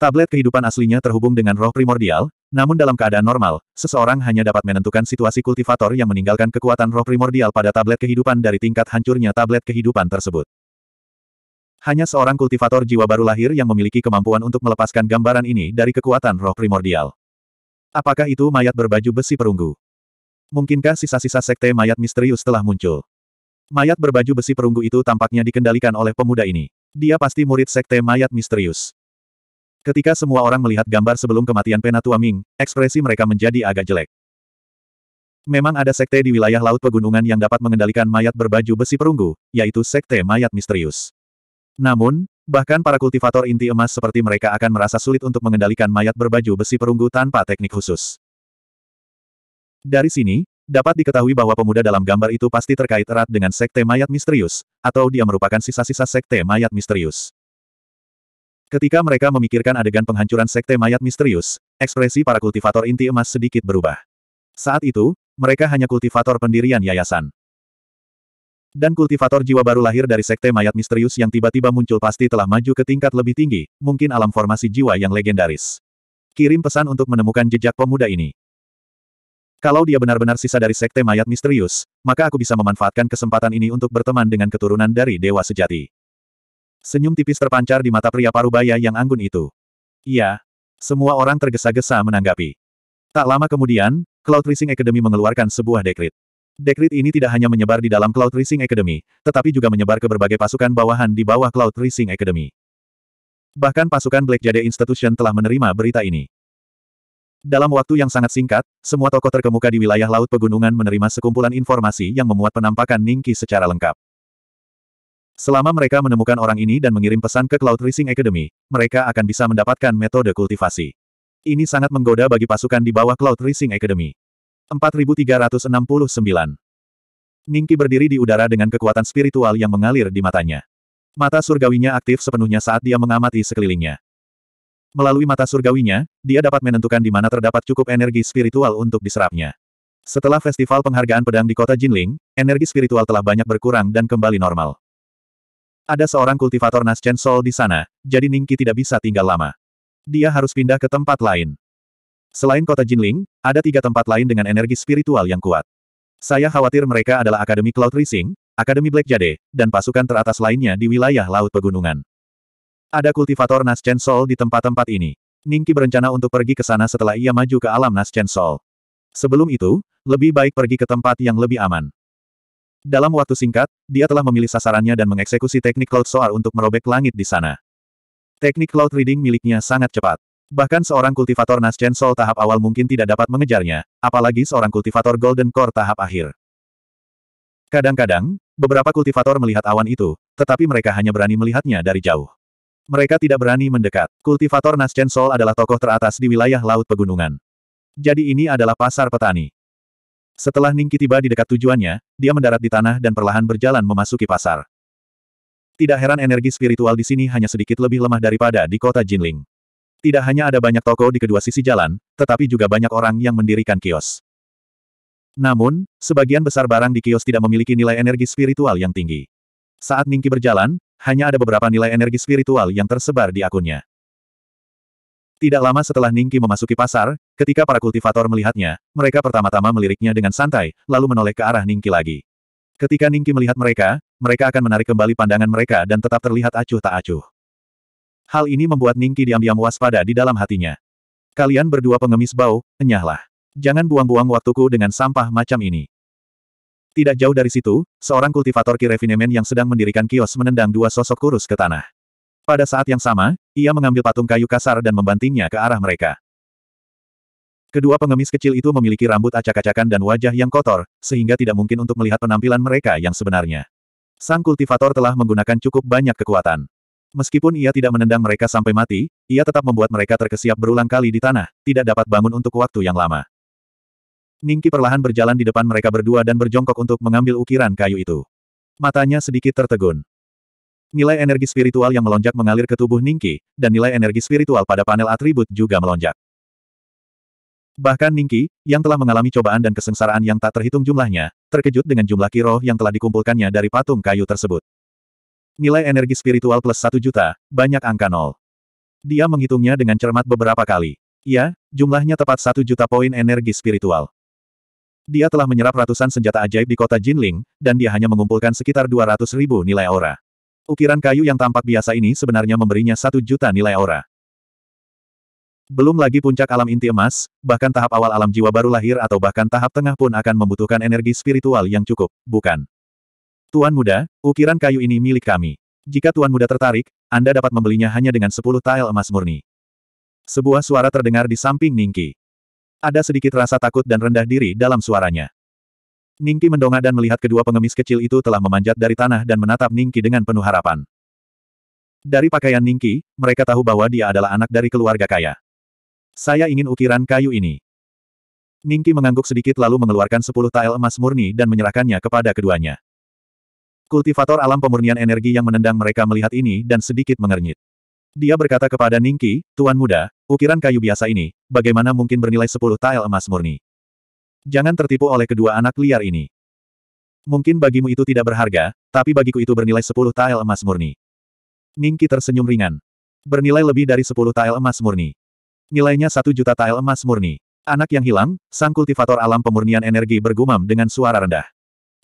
Tablet kehidupan aslinya terhubung dengan roh primordial, namun dalam keadaan normal, seseorang hanya dapat menentukan situasi kultivator yang meninggalkan kekuatan roh primordial pada tablet kehidupan dari tingkat hancurnya tablet kehidupan tersebut. Hanya seorang kultivator jiwa baru lahir yang memiliki kemampuan untuk melepaskan gambaran ini dari kekuatan roh primordial. Apakah itu mayat berbaju besi perunggu? Mungkinkah sisa-sisa sekte mayat misterius telah muncul? Mayat berbaju besi perunggu itu tampaknya dikendalikan oleh pemuda ini. Dia pasti murid sekte mayat misterius. Ketika semua orang melihat gambar sebelum kematian Penatua Ming, ekspresi mereka menjadi agak jelek. Memang ada sekte di wilayah Laut Pegunungan yang dapat mengendalikan mayat berbaju besi perunggu, yaitu sekte mayat misterius. Namun, bahkan para kultivator inti emas seperti mereka akan merasa sulit untuk mengendalikan mayat berbaju besi perunggu tanpa teknik khusus. Dari sini, dapat diketahui bahwa pemuda dalam gambar itu pasti terkait erat dengan sekte mayat misterius, atau dia merupakan sisa-sisa sekte mayat misterius. Ketika mereka memikirkan adegan penghancuran sekte mayat misterius, ekspresi para kultivator inti emas sedikit berubah. Saat itu, mereka hanya kultivator pendirian yayasan. Dan kultivator jiwa baru lahir dari sekte mayat misterius yang tiba-tiba muncul pasti telah maju ke tingkat lebih tinggi, mungkin alam formasi jiwa yang legendaris. Kirim pesan untuk menemukan jejak pemuda ini. Kalau dia benar-benar sisa dari sekte mayat misterius, maka aku bisa memanfaatkan kesempatan ini untuk berteman dengan keturunan dari dewa sejati. Senyum tipis terpancar di mata pria parubaya yang anggun itu. Iya. Semua orang tergesa-gesa menanggapi. Tak lama kemudian, Cloud Rising Academy mengeluarkan sebuah dekrit. Dekrit ini tidak hanya menyebar di dalam Cloud Rising Academy, tetapi juga menyebar ke berbagai pasukan bawahan di bawah Cloud Rising Academy. Bahkan pasukan Black Jade Institution telah menerima berita ini. Dalam waktu yang sangat singkat, semua tokoh terkemuka di wilayah Laut Pegunungan menerima sekumpulan informasi yang memuat penampakan Ningki secara lengkap. Selama mereka menemukan orang ini dan mengirim pesan ke Cloud Rising Academy, mereka akan bisa mendapatkan metode kultivasi. Ini sangat menggoda bagi pasukan di bawah Cloud Rising Academy. 4369. Ningki berdiri di udara dengan kekuatan spiritual yang mengalir di matanya. Mata surgawinya aktif sepenuhnya saat dia mengamati sekelilingnya. Melalui mata surgawinya, dia dapat menentukan di mana terdapat cukup energi spiritual untuk diserapnya. Setelah festival penghargaan pedang di kota Jinling, energi spiritual telah banyak berkurang dan kembali normal. Ada seorang kultivator Nascent Sol di sana, jadi Ningki tidak bisa tinggal lama. Dia harus pindah ke tempat lain. Selain kota Jinling, ada tiga tempat lain dengan energi spiritual yang kuat. Saya khawatir mereka adalah Akademi Cloud Rising, Akademi Black Jade, dan pasukan teratas lainnya di wilayah Laut Pegunungan. Ada kultivator Nascent Soul di tempat-tempat ini. Ningki berencana untuk pergi ke sana setelah ia maju ke alam Nascent Soul. Sebelum itu, lebih baik pergi ke tempat yang lebih aman. Dalam waktu singkat, dia telah memilih sasarannya dan mengeksekusi teknik Cloud Soar untuk merobek langit di sana. Teknik Cloud Reading miliknya sangat cepat. Bahkan seorang kultivator Nascen soul tahap awal mungkin tidak dapat mengejarnya, apalagi seorang kultivator Golden Core tahap akhir. Kadang-kadang, beberapa kultivator melihat awan itu, tetapi mereka hanya berani melihatnya dari jauh. Mereka tidak berani mendekat. Kultivator Nascen soul adalah tokoh teratas di wilayah Laut Pegunungan. Jadi ini adalah pasar petani. Setelah Ningki tiba di dekat tujuannya, dia mendarat di tanah dan perlahan berjalan memasuki pasar. Tidak heran energi spiritual di sini hanya sedikit lebih lemah daripada di kota Jinling. Tidak hanya ada banyak toko di kedua sisi jalan, tetapi juga banyak orang yang mendirikan kios. Namun, sebagian besar barang di kios tidak memiliki nilai energi spiritual yang tinggi. Saat Ningki berjalan, hanya ada beberapa nilai energi spiritual yang tersebar di akunnya. Tidak lama setelah Ningki memasuki pasar, ketika para kultivator melihatnya, mereka pertama-tama meliriknya dengan santai, lalu menoleh ke arah Ningki lagi. Ketika Ningki melihat mereka, mereka akan menarik kembali pandangan mereka dan tetap terlihat acuh tak acuh. Hal ini membuat Ningki diam-diam waspada di dalam hatinya. Kalian berdua pengemis bau, enyahlah. Jangan buang-buang waktuku dengan sampah macam ini. Tidak jauh dari situ, seorang kultivator kirefinemen yang sedang mendirikan kios menendang dua sosok kurus ke tanah. Pada saat yang sama, ia mengambil patung kayu kasar dan membantingnya ke arah mereka. Kedua pengemis kecil itu memiliki rambut acak-acakan dan wajah yang kotor, sehingga tidak mungkin untuk melihat penampilan mereka yang sebenarnya. Sang kultivator telah menggunakan cukup banyak kekuatan. Meskipun ia tidak menendang mereka sampai mati, ia tetap membuat mereka terkesiap berulang kali di tanah, tidak dapat bangun untuk waktu yang lama. Ningki perlahan berjalan di depan mereka berdua dan berjongkok untuk mengambil ukiran kayu itu. Matanya sedikit tertegun. Nilai energi spiritual yang melonjak mengalir ke tubuh Ningki, dan nilai energi spiritual pada panel atribut juga melonjak. Bahkan Ningki, yang telah mengalami cobaan dan kesengsaraan yang tak terhitung jumlahnya, terkejut dengan jumlah kiroh yang telah dikumpulkannya dari patung kayu tersebut. Nilai energi spiritual plus satu juta, banyak angka nol. Dia menghitungnya dengan cermat beberapa kali. Ya, jumlahnya tepat satu juta poin energi spiritual. Dia telah menyerap ratusan senjata ajaib di kota Jinling, dan dia hanya mengumpulkan sekitar dua ratus ribu nilai aura. Ukiran kayu yang tampak biasa ini sebenarnya memberinya satu juta nilai aura. Belum lagi puncak alam inti emas, bahkan tahap awal alam jiwa baru lahir atau bahkan tahap tengah pun akan membutuhkan energi spiritual yang cukup, bukan? Tuan Muda, ukiran kayu ini milik kami. Jika Tuan Muda tertarik, Anda dapat membelinya hanya dengan 10 tile emas murni. Sebuah suara terdengar di samping Ningki. Ada sedikit rasa takut dan rendah diri dalam suaranya. Ningki mendongak dan melihat kedua pengemis kecil itu telah memanjat dari tanah dan menatap Ningki dengan penuh harapan. Dari pakaian Ningki, mereka tahu bahwa dia adalah anak dari keluarga kaya. Saya ingin ukiran kayu ini. Ningki mengangguk sedikit lalu mengeluarkan sepuluh tael emas murni dan menyerahkannya kepada keduanya. Kultivator alam pemurnian energi yang menendang mereka melihat ini dan sedikit mengernyit. Dia berkata kepada Ningki, Tuan Muda, ukiran kayu biasa ini, bagaimana mungkin bernilai 10 tael emas murni? Jangan tertipu oleh kedua anak liar ini. Mungkin bagimu itu tidak berharga, tapi bagiku itu bernilai 10 tael emas murni. Ningki tersenyum ringan. Bernilai lebih dari 10 tael emas murni. Nilainya satu juta tael emas murni. Anak yang hilang, sang kultivator alam pemurnian energi bergumam dengan suara rendah.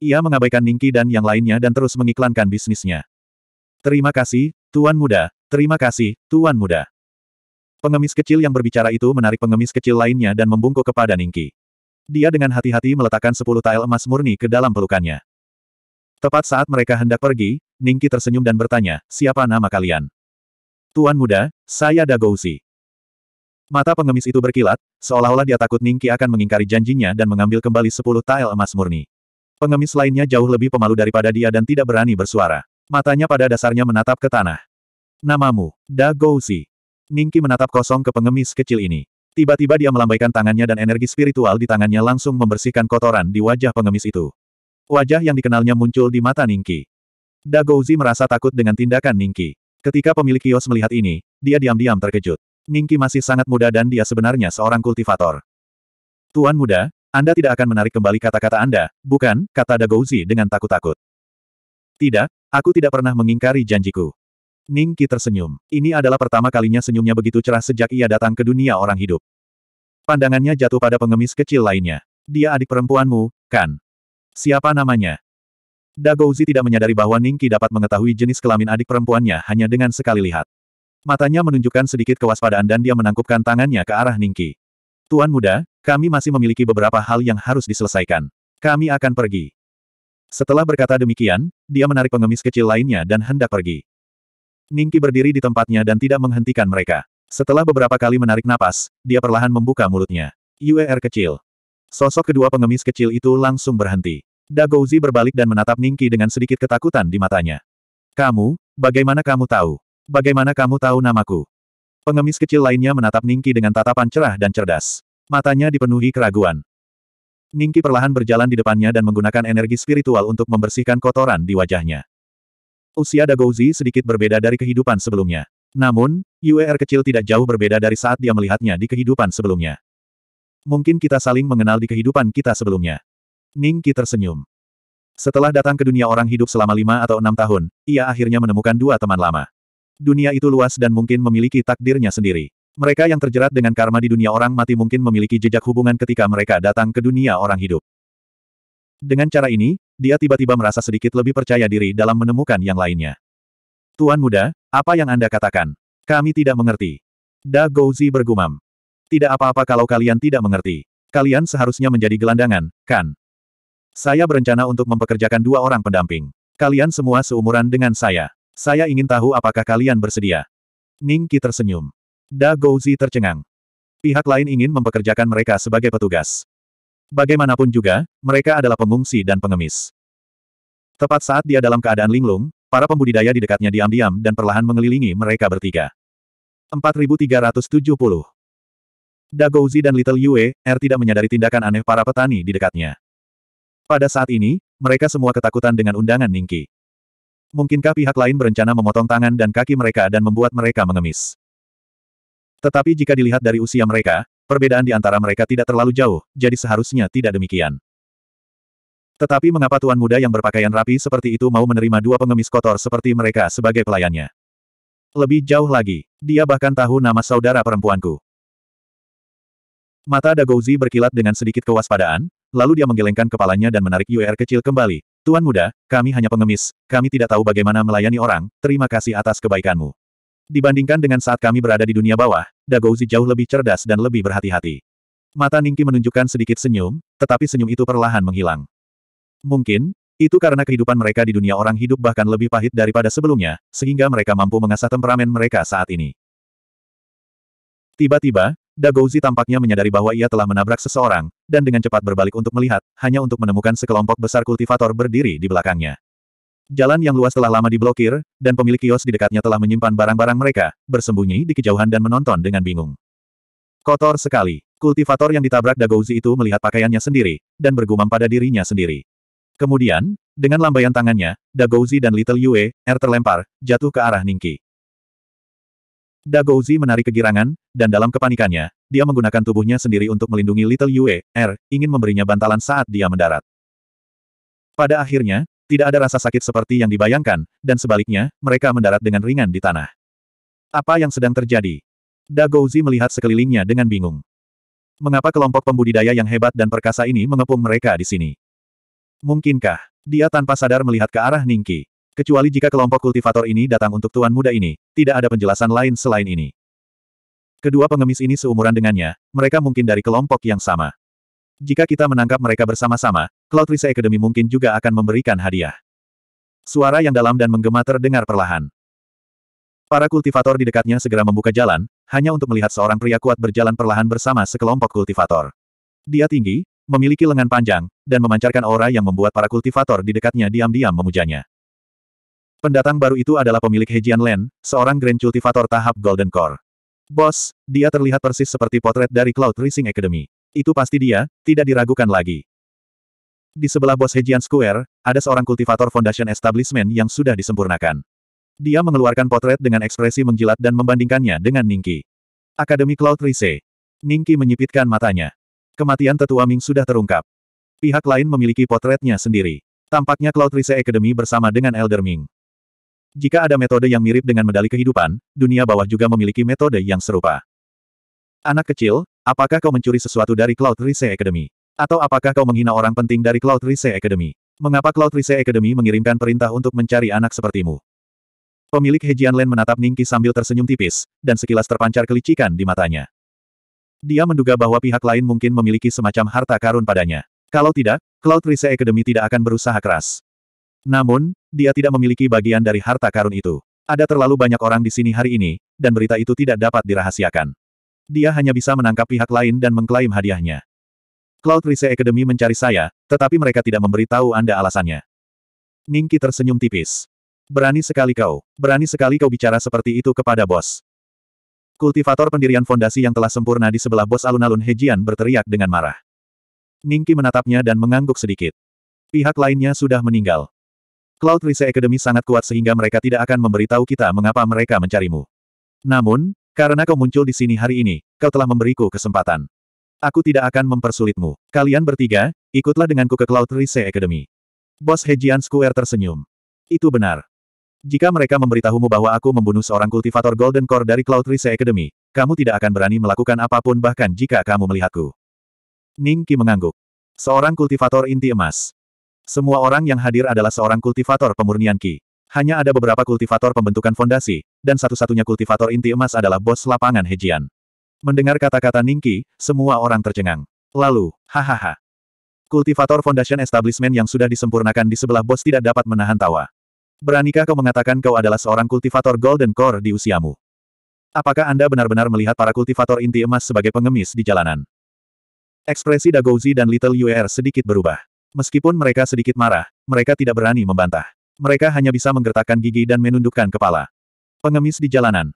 Ia mengabaikan Ningki dan yang lainnya dan terus mengiklankan bisnisnya. Terima kasih, Tuan Muda. Terima kasih, Tuan Muda. Pengemis kecil yang berbicara itu menarik pengemis kecil lainnya dan membungkuk kepada Ningki. Dia dengan hati-hati meletakkan sepuluh tael emas murni ke dalam pelukannya. Tepat saat mereka hendak pergi, Ningki tersenyum dan bertanya, siapa nama kalian? Tuan muda, saya Dagouzi. Mata pengemis itu berkilat, seolah-olah dia takut Ningki akan mengingkari janjinya dan mengambil kembali sepuluh tael emas murni. Pengemis lainnya jauh lebih pemalu daripada dia dan tidak berani bersuara. Matanya pada dasarnya menatap ke tanah. Namamu, Da Gouzi. Ningki menatap kosong ke pengemis kecil ini. Tiba-tiba dia melambaikan tangannya dan energi spiritual di tangannya langsung membersihkan kotoran di wajah pengemis itu. Wajah yang dikenalnya muncul di mata Ningki. Da Gouzi merasa takut dengan tindakan Ningki. Ketika pemilik kios melihat ini, dia diam-diam terkejut. Ningki masih sangat muda dan dia sebenarnya seorang kultivator. Tuan muda, anda tidak akan menarik kembali kata-kata Anda, bukan, kata Dagouzi dengan takut-takut. Tidak, aku tidak pernah mengingkari janjiku. Ning Qi tersenyum. Ini adalah pertama kalinya senyumnya begitu cerah sejak ia datang ke dunia orang hidup. Pandangannya jatuh pada pengemis kecil lainnya. Dia adik perempuanmu, kan? Siapa namanya? Dagouzi tidak menyadari bahwa Ning Qi dapat mengetahui jenis kelamin adik perempuannya hanya dengan sekali lihat. Matanya menunjukkan sedikit kewaspadaan dan dia menangkupkan tangannya ke arah Ning Qi. Tuan muda, kami masih memiliki beberapa hal yang harus diselesaikan. Kami akan pergi. Setelah berkata demikian, dia menarik pengemis kecil lainnya dan hendak pergi. Ningki berdiri di tempatnya dan tidak menghentikan mereka. Setelah beberapa kali menarik napas, dia perlahan membuka mulutnya. UER kecil. Sosok kedua pengemis kecil itu langsung berhenti. Dagouzi berbalik dan menatap Ningki dengan sedikit ketakutan di matanya. Kamu, bagaimana kamu tahu? Bagaimana kamu tahu namaku? Pengemis kecil lainnya menatap Ningki dengan tatapan cerah dan cerdas. Matanya dipenuhi keraguan. Ningki perlahan berjalan di depannya dan menggunakan energi spiritual untuk membersihkan kotoran di wajahnya. Usia Dagouzi sedikit berbeda dari kehidupan sebelumnya. Namun, UER kecil tidak jauh berbeda dari saat dia melihatnya di kehidupan sebelumnya. Mungkin kita saling mengenal di kehidupan kita sebelumnya. Ningki tersenyum. Setelah datang ke dunia orang hidup selama lima atau enam tahun, ia akhirnya menemukan dua teman lama. Dunia itu luas dan mungkin memiliki takdirnya sendiri. Mereka yang terjerat dengan karma di dunia orang mati mungkin memiliki jejak hubungan ketika mereka datang ke dunia orang hidup. Dengan cara ini, dia tiba-tiba merasa sedikit lebih percaya diri dalam menemukan yang lainnya. Tuan muda, apa yang Anda katakan? Kami tidak mengerti. Da Gouzi bergumam. Tidak apa-apa kalau kalian tidak mengerti. Kalian seharusnya menjadi gelandangan, kan? Saya berencana untuk mempekerjakan dua orang pendamping. Kalian semua seumuran dengan saya. Saya ingin tahu apakah kalian bersedia. Ning Qi tersenyum. Da Gouzi tercengang. Pihak lain ingin mempekerjakan mereka sebagai petugas. Bagaimanapun juga, mereka adalah pengungsi dan pengemis. Tepat saat dia dalam keadaan linglung, para pembudidaya di dekatnya diam-diam dan perlahan mengelilingi mereka bertiga. 4370 Dagouzi dan Little Yue, R er tidak menyadari tindakan aneh para petani di dekatnya. Pada saat ini, mereka semua ketakutan dengan undangan Ningki. Mungkinkah pihak lain berencana memotong tangan dan kaki mereka dan membuat mereka mengemis? Tetapi jika dilihat dari usia mereka, perbedaan di antara mereka tidak terlalu jauh, jadi seharusnya tidak demikian. Tetapi mengapa tuan muda yang berpakaian rapi seperti itu mau menerima dua pengemis kotor seperti mereka sebagai pelayannya? Lebih jauh lagi, dia bahkan tahu nama saudara perempuanku. Mata Dagouzi berkilat dengan sedikit kewaspadaan, lalu dia menggelengkan kepalanya dan menarik UR kecil kembali. Tuan muda, kami hanya pengemis, kami tidak tahu bagaimana melayani orang, terima kasih atas kebaikanmu. Dibandingkan dengan saat kami berada di dunia bawah, Dagouzi jauh lebih cerdas dan lebih berhati-hati. Mata Ningki menunjukkan sedikit senyum, tetapi senyum itu perlahan menghilang. Mungkin, itu karena kehidupan mereka di dunia orang hidup bahkan lebih pahit daripada sebelumnya, sehingga mereka mampu mengasah temperamen mereka saat ini. Tiba-tiba, Dagouzi tampaknya menyadari bahwa ia telah menabrak seseorang, dan dengan cepat berbalik untuk melihat, hanya untuk menemukan sekelompok besar kultivator berdiri di belakangnya. Jalan yang luas telah lama diblokir, dan pemilik kios di dekatnya telah menyimpan barang-barang mereka, bersembunyi di kejauhan dan menonton dengan bingung. Kotor sekali. Kultivator yang ditabrak Dagouzi itu melihat pakaiannya sendiri, dan bergumam pada dirinya sendiri. Kemudian, dengan lambaian tangannya, Dagouzi dan Little Yue, R terlempar, jatuh ke arah Ningki. Dagouzi menarik kegirangan, dan dalam kepanikannya, dia menggunakan tubuhnya sendiri untuk melindungi Little Yue, R, ingin memberinya bantalan saat dia mendarat. Pada akhirnya, tidak ada rasa sakit seperti yang dibayangkan, dan sebaliknya, mereka mendarat dengan ringan di tanah. Apa yang sedang terjadi? Dagouzi melihat sekelilingnya dengan bingung. Mengapa kelompok pembudidaya yang hebat dan perkasa ini mengepung mereka di sini? Mungkinkah? Dia tanpa sadar melihat ke arah Ningki. Kecuali jika kelompok kultivator ini datang untuk tuan muda ini, tidak ada penjelasan lain selain ini. Kedua pengemis ini seumuran dengannya, mereka mungkin dari kelompok yang sama. Jika kita menangkap mereka bersama-sama, Cloud Risa Academy mungkin juga akan memberikan hadiah. Suara yang dalam dan menggema terdengar perlahan. Para kultivator di dekatnya segera membuka jalan, hanya untuk melihat seorang pria kuat berjalan perlahan bersama sekelompok kultivator. Dia tinggi, memiliki lengan panjang, dan memancarkan aura yang membuat para kultivator di dekatnya diam-diam memujanya. Pendatang baru itu adalah pemilik Hejian len, seorang Grand Cultivator tahap Golden Core. Bos, dia terlihat persis seperti potret dari Cloud Rising Academy. Itu pasti dia, tidak diragukan lagi. Di sebelah bos Hejian Square, ada seorang kultivator Foundation Establishment yang sudah disempurnakan. Dia mengeluarkan potret dengan ekspresi menjilat dan membandingkannya dengan Ningki. Akademi Cloud Rise. Ningki menyipitkan matanya. Kematian tetua Ming sudah terungkap. Pihak lain memiliki potretnya sendiri. Tampaknya Cloud Rise Academy bersama dengan Elder Ming. Jika ada metode yang mirip dengan medali kehidupan, dunia bawah juga memiliki metode yang serupa. Anak kecil, apakah kau mencuri sesuatu dari Cloud Rise Academy? Atau apakah kau menghina orang penting dari Cloud Rise Academy? Mengapa Cloud Rise Academy mengirimkan perintah untuk mencari anak sepertimu? Pemilik Hejian Land menatap Ningki sambil tersenyum tipis, dan sekilas terpancar kelicikan di matanya. Dia menduga bahwa pihak lain mungkin memiliki semacam harta karun padanya. Kalau tidak, Cloud Rise Academy tidak akan berusaha keras. Namun, dia tidak memiliki bagian dari harta karun itu. Ada terlalu banyak orang di sini hari ini, dan berita itu tidak dapat dirahasiakan. Dia hanya bisa menangkap pihak lain dan mengklaim hadiahnya. Cloud Rise Academy mencari saya, tetapi mereka tidak memberitahu Anda alasannya. Ningki tersenyum tipis. Berani sekali kau, berani sekali kau bicara seperti itu kepada bos. Kultivator pendirian fondasi yang telah sempurna di sebelah bos alun-alun Hejian berteriak dengan marah. Ningki menatapnya dan mengangguk sedikit. Pihak lainnya sudah meninggal. Cloud Rise Academy sangat kuat sehingga mereka tidak akan memberitahu kita mengapa mereka mencarimu. Namun, karena kau muncul di sini hari ini, kau telah memberiku kesempatan. Aku tidak akan mempersulitmu. Kalian bertiga, ikutlah denganku ke Cloud Rise Academy. Bos Hejian Square tersenyum. Itu benar. Jika mereka memberitahumu bahwa aku membunuh seorang kultivator Golden Core dari Cloud Rise Academy, kamu tidak akan berani melakukan apapun bahkan jika kamu melihatku. Ning Qi mengangguk. Seorang kultivator inti emas. Semua orang yang hadir adalah seorang kultivator pemurnian Qi. Hanya ada beberapa kultivator pembentukan fondasi, dan satu-satunya kultivator inti emas adalah bos lapangan Hejian. Mendengar kata-kata Ningki, semua orang tercengang. Lalu, hahaha. Kultivator Foundation Establishment yang sudah disempurnakan di sebelah bos tidak dapat menahan tawa. Beranikah kau mengatakan kau adalah seorang kultivator Golden Core di usiamu? Apakah Anda benar-benar melihat para kultivator inti emas sebagai pengemis di jalanan? Ekspresi Dagouzi dan Little UR sedikit berubah. Meskipun mereka sedikit marah, mereka tidak berani membantah. Mereka hanya bisa menggertakkan gigi dan menundukkan kepala. Pengemis di jalanan.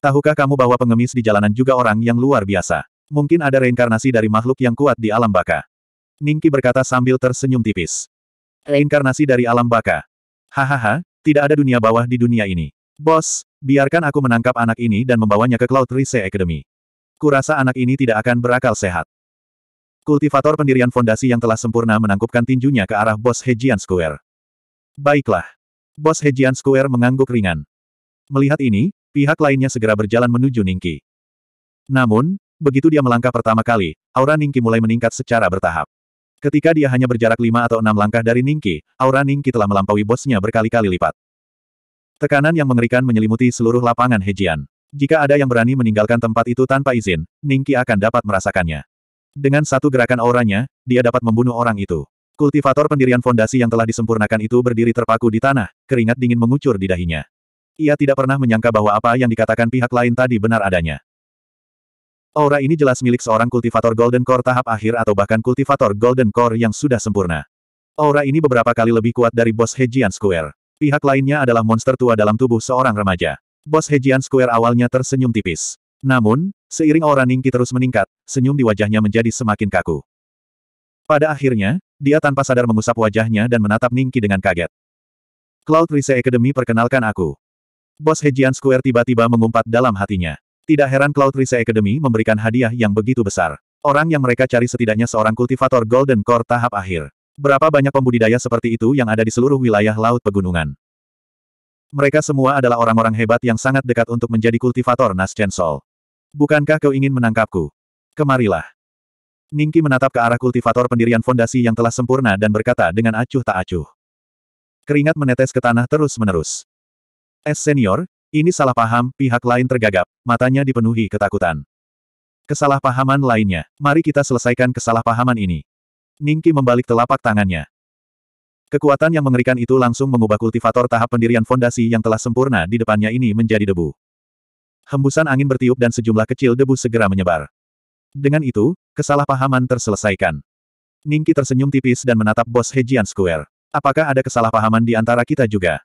Tahukah kamu bahwa pengemis di jalanan juga orang yang luar biasa? Mungkin ada reinkarnasi dari makhluk yang kuat di alam baka. Ningki berkata sambil tersenyum tipis. Reinkarnasi dari alam baka. Hahaha, tidak ada dunia bawah di dunia ini. Bos, biarkan aku menangkap anak ini dan membawanya ke Cloud Rise Academy. Kurasa anak ini tidak akan berakal sehat. Kultivator pendirian fondasi yang telah sempurna menangkupkan tinjunya ke arah bos Hejian Square. Baiklah. Bos Hejian Square mengangguk ringan. Melihat ini, pihak lainnya segera berjalan menuju Ningki. Namun, begitu dia melangkah pertama kali, aura Ningki mulai meningkat secara bertahap. Ketika dia hanya berjarak lima atau enam langkah dari Ningki, aura Ningki telah melampaui bosnya berkali-kali lipat. Tekanan yang mengerikan menyelimuti seluruh lapangan Hejian. Jika ada yang berani meninggalkan tempat itu tanpa izin, Ningki akan dapat merasakannya. Dengan satu gerakan auranya, dia dapat membunuh orang itu. Kultivator pendirian fondasi yang telah disempurnakan itu berdiri terpaku di tanah, keringat dingin mengucur di dahinya. Ia tidak pernah menyangka bahwa apa yang dikatakan pihak lain tadi benar adanya. Aura ini jelas milik seorang kultivator Golden Core tahap akhir atau bahkan kultivator Golden Core yang sudah sempurna. Aura ini beberapa kali lebih kuat dari bos Hejian Square. Pihak lainnya adalah monster tua dalam tubuh seorang remaja. Bos Hejian Square awalnya tersenyum tipis. Namun, seiring aura Ningki terus meningkat, senyum di wajahnya menjadi semakin kaku. Pada akhirnya, dia tanpa sadar mengusap wajahnya dan menatap Ningki dengan kaget. Cloud Rise Academy perkenalkan aku. Bos Hejian Square tiba-tiba mengumpat dalam hatinya. Tidak heran Cloud Rise Academy memberikan hadiah yang begitu besar. Orang yang mereka cari setidaknya seorang kultivator Golden Core tahap akhir. Berapa banyak pembudidaya seperti itu yang ada di seluruh wilayah Laut Pegunungan. Mereka semua adalah orang-orang hebat yang sangat dekat untuk menjadi kultivator Nas Sol. Bukankah kau ingin menangkapku? Kemarilah. Ningki menatap ke arah kultivator pendirian fondasi yang telah sempurna dan berkata dengan acuh tak acuh. Keringat menetes ke tanah terus-menerus. Es senior, ini salah paham, pihak lain tergagap, matanya dipenuhi ketakutan. Kesalahpahaman lainnya, mari kita selesaikan kesalahpahaman ini. Ningki membalik telapak tangannya. Kekuatan yang mengerikan itu langsung mengubah kultivator tahap pendirian fondasi yang telah sempurna di depannya ini menjadi debu. Hembusan angin bertiup dan sejumlah kecil debu segera menyebar. Dengan itu, kesalahpahaman terselesaikan. Ningki tersenyum tipis dan menatap bos Hejian Square. Apakah ada kesalahpahaman di antara kita juga?